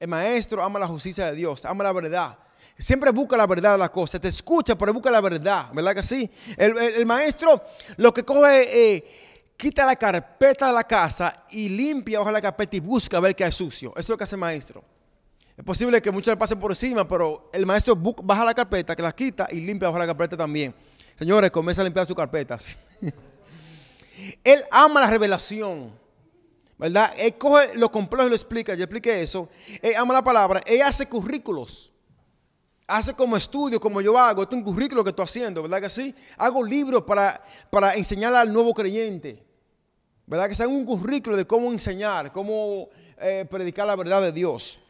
El maestro ama la justicia de Dios, ama la verdad. Siempre busca la verdad de las cosas. Te escucha, pero busca la verdad. ¿Verdad que sí? El, maestro lo que coge, es eh, quita la carpeta de la casa y limpia, hoja la carpeta y busca ver qué hay sucio. Eso es lo que hace el maestro. Es posible que muchos le pasen por encima, pero el maestro baja la carpeta, que la quita y limpia, hoja la carpeta también. Señores, comienza a limpiar sus carpetas. Él ama la revelación. ¿verdad? Él coge lo complejo y lo explica, yo expliqué eso. Él ama la palabra, él hace currículos. Hace como estudio, como yo hago, esto es un currículo que estoy haciendo, ¿verdad que sí? Hago libros para, para enseñar al nuevo creyente, ¿verdad? Que sea un currículo de cómo enseñar, cómo eh, predicar la verdad de Dios.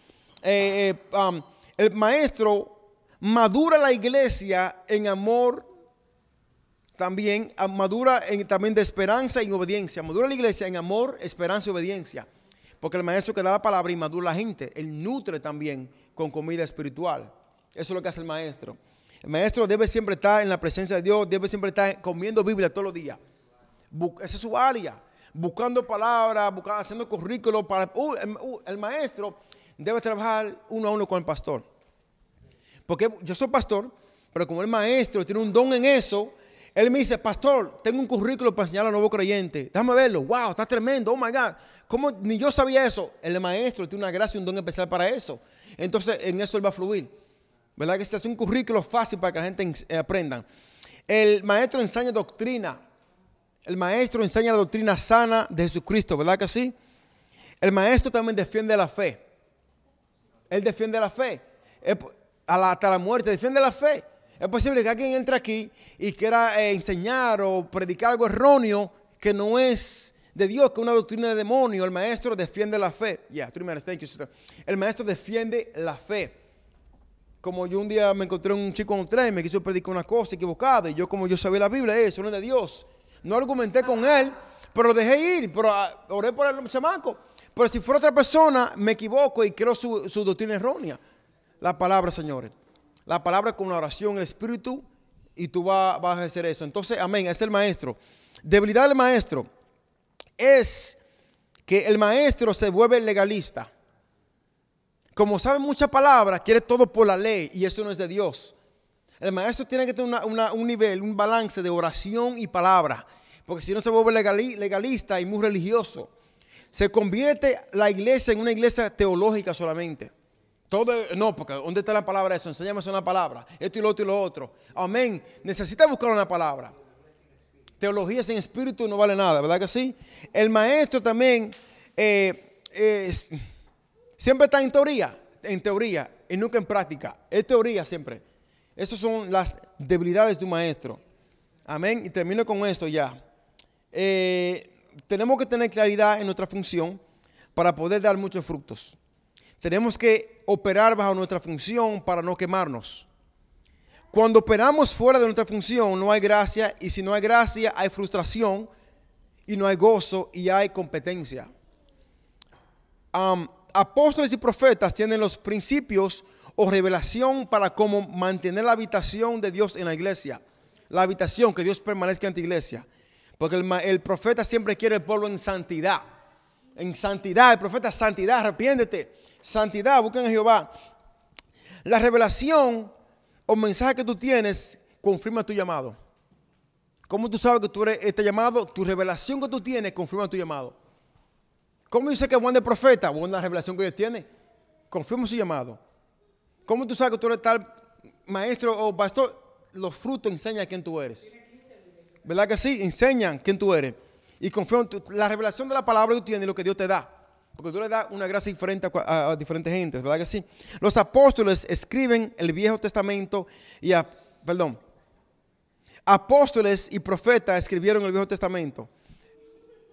Eh, eh, um, el maestro madura la iglesia en amor también ah, madura también de esperanza y obediencia. Madura la iglesia en amor, esperanza y obediencia. Porque el maestro que da la palabra y madura la gente, él nutre también con comida espiritual. Eso es lo que hace el maestro. El maestro debe siempre estar en la presencia de Dios, debe siempre estar comiendo Biblia todos los días. Esa es su área. Buscando palabras, buscando, haciendo currículos uh, uh, el maestro debe trabajar uno a uno con el pastor. Porque yo soy pastor, pero como el maestro tiene un don en eso, él me dice, pastor, tengo un currículo para enseñar a nuevo creyente. Déjame verlo. Wow, está tremendo. Oh my God. ¿Cómo? Ni yo sabía eso. El maestro tiene una gracia y un don especial para eso. Entonces, en eso él va a fluir. ¿Verdad que se hace un currículo fácil para que la gente eh, aprenda? El maestro enseña doctrina. El maestro enseña la doctrina sana de Jesucristo, ¿verdad que sí? El maestro también defiende la fe. Él defiende la fe. hasta la muerte defiende la fe. Es posible que alguien entre aquí y quiera eh, enseñar o predicar algo erróneo que no es de Dios, que es una doctrina de demonio. El maestro defiende la fe. Yeah, El maestro defiende la fe. Como yo un día me encontré un chico en un tren, me quiso predicar una cosa equivocada. Y yo, como yo sabía la Biblia, eh, eso no es de Dios. No argumenté con él, pero lo dejé ir. Pero ah, oré por el chamaco. Pero si fuera otra persona, me equivoco y creo su, su doctrina errónea. La palabra, señores la palabra con la oración, el espíritu, y tú vas, a hacer eso. Entonces, amén, es el maestro. Debilidad del maestro es que el maestro se vuelve legalista. Como sabe muchas palabras, quiere todo por la ley y eso no es de Dios. El maestro tiene que tener un nivel, un balance de oración y palabra, porque si no se vuelve legalista y muy religioso. Se convierte la iglesia en una iglesia teológica solamente no, porque ¿dónde está la palabra eso? Enséñame una palabra. Esto y lo otro y lo otro. Amén. Necesita buscar una palabra. Teología sin espíritu no vale nada, ¿verdad que sí? El maestro también eh, siempre está en teoría, en teoría, y nunca en práctica. Es teoría siempre. Esas son las debilidades de un maestro. Amén. Y termino con esto ya. Eh, tenemos que tener claridad en nuestra función para poder dar muchos frutos. Tenemos que operar bajo nuestra función para no quemarnos. Cuando operamos fuera de nuestra función no hay gracia y si no hay gracia hay frustración y no hay gozo y hay competencia. apóstoles y profetas tienen los principios o revelación para cómo mantener la habitación de Dios en la iglesia. La habitación, que Dios permanezca en la iglesia. Porque el, profeta siempre quiere el pueblo en santidad. En santidad, el profeta, santidad, arrepiéndete santidad, busquen a Jehová. La revelación o mensaje que tú tienes confirma tu llamado. ¿Cómo tú sabes que tú eres este llamado? Tu revelación que tú tienes confirma tu llamado. ¿Cómo dice que Juan de profeta? Bueno, la revelación que ellos tiene confirma su llamado. ¿Cómo tú sabes que tú eres tal maestro o pastor? Los frutos enseñan quién tú eres. ¿Verdad que sí? Enseñan quién tú eres. Y confirman la revelación de la palabra que tú tienes y lo que Dios te da. Porque tú le das una gracia diferente a, diferentes gentes, ¿verdad que sí? Los apóstoles escriben el Viejo Testamento y, perdón, apóstoles y profetas escribieron el Viejo Testamento.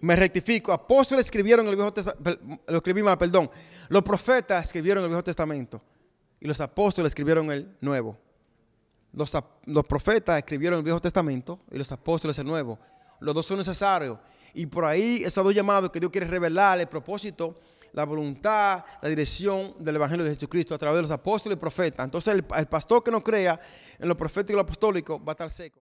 Me rectifico, apóstoles escribieron el Viejo Testamento, lo escribí mal, perdón. Los profetas escribieron el Viejo Testamento y los apóstoles escribieron el Nuevo. Los, los profetas escribieron el Viejo Testamento y los apóstoles el Nuevo. Los dos son necesarios. Y por ahí está dos llamados que Dios quiere revelar el propósito, la voluntad, la dirección del Evangelio de Jesucristo a través de los apóstoles y profetas. Entonces el, el pastor que no crea en lo profético y lo apostólico va a estar seco.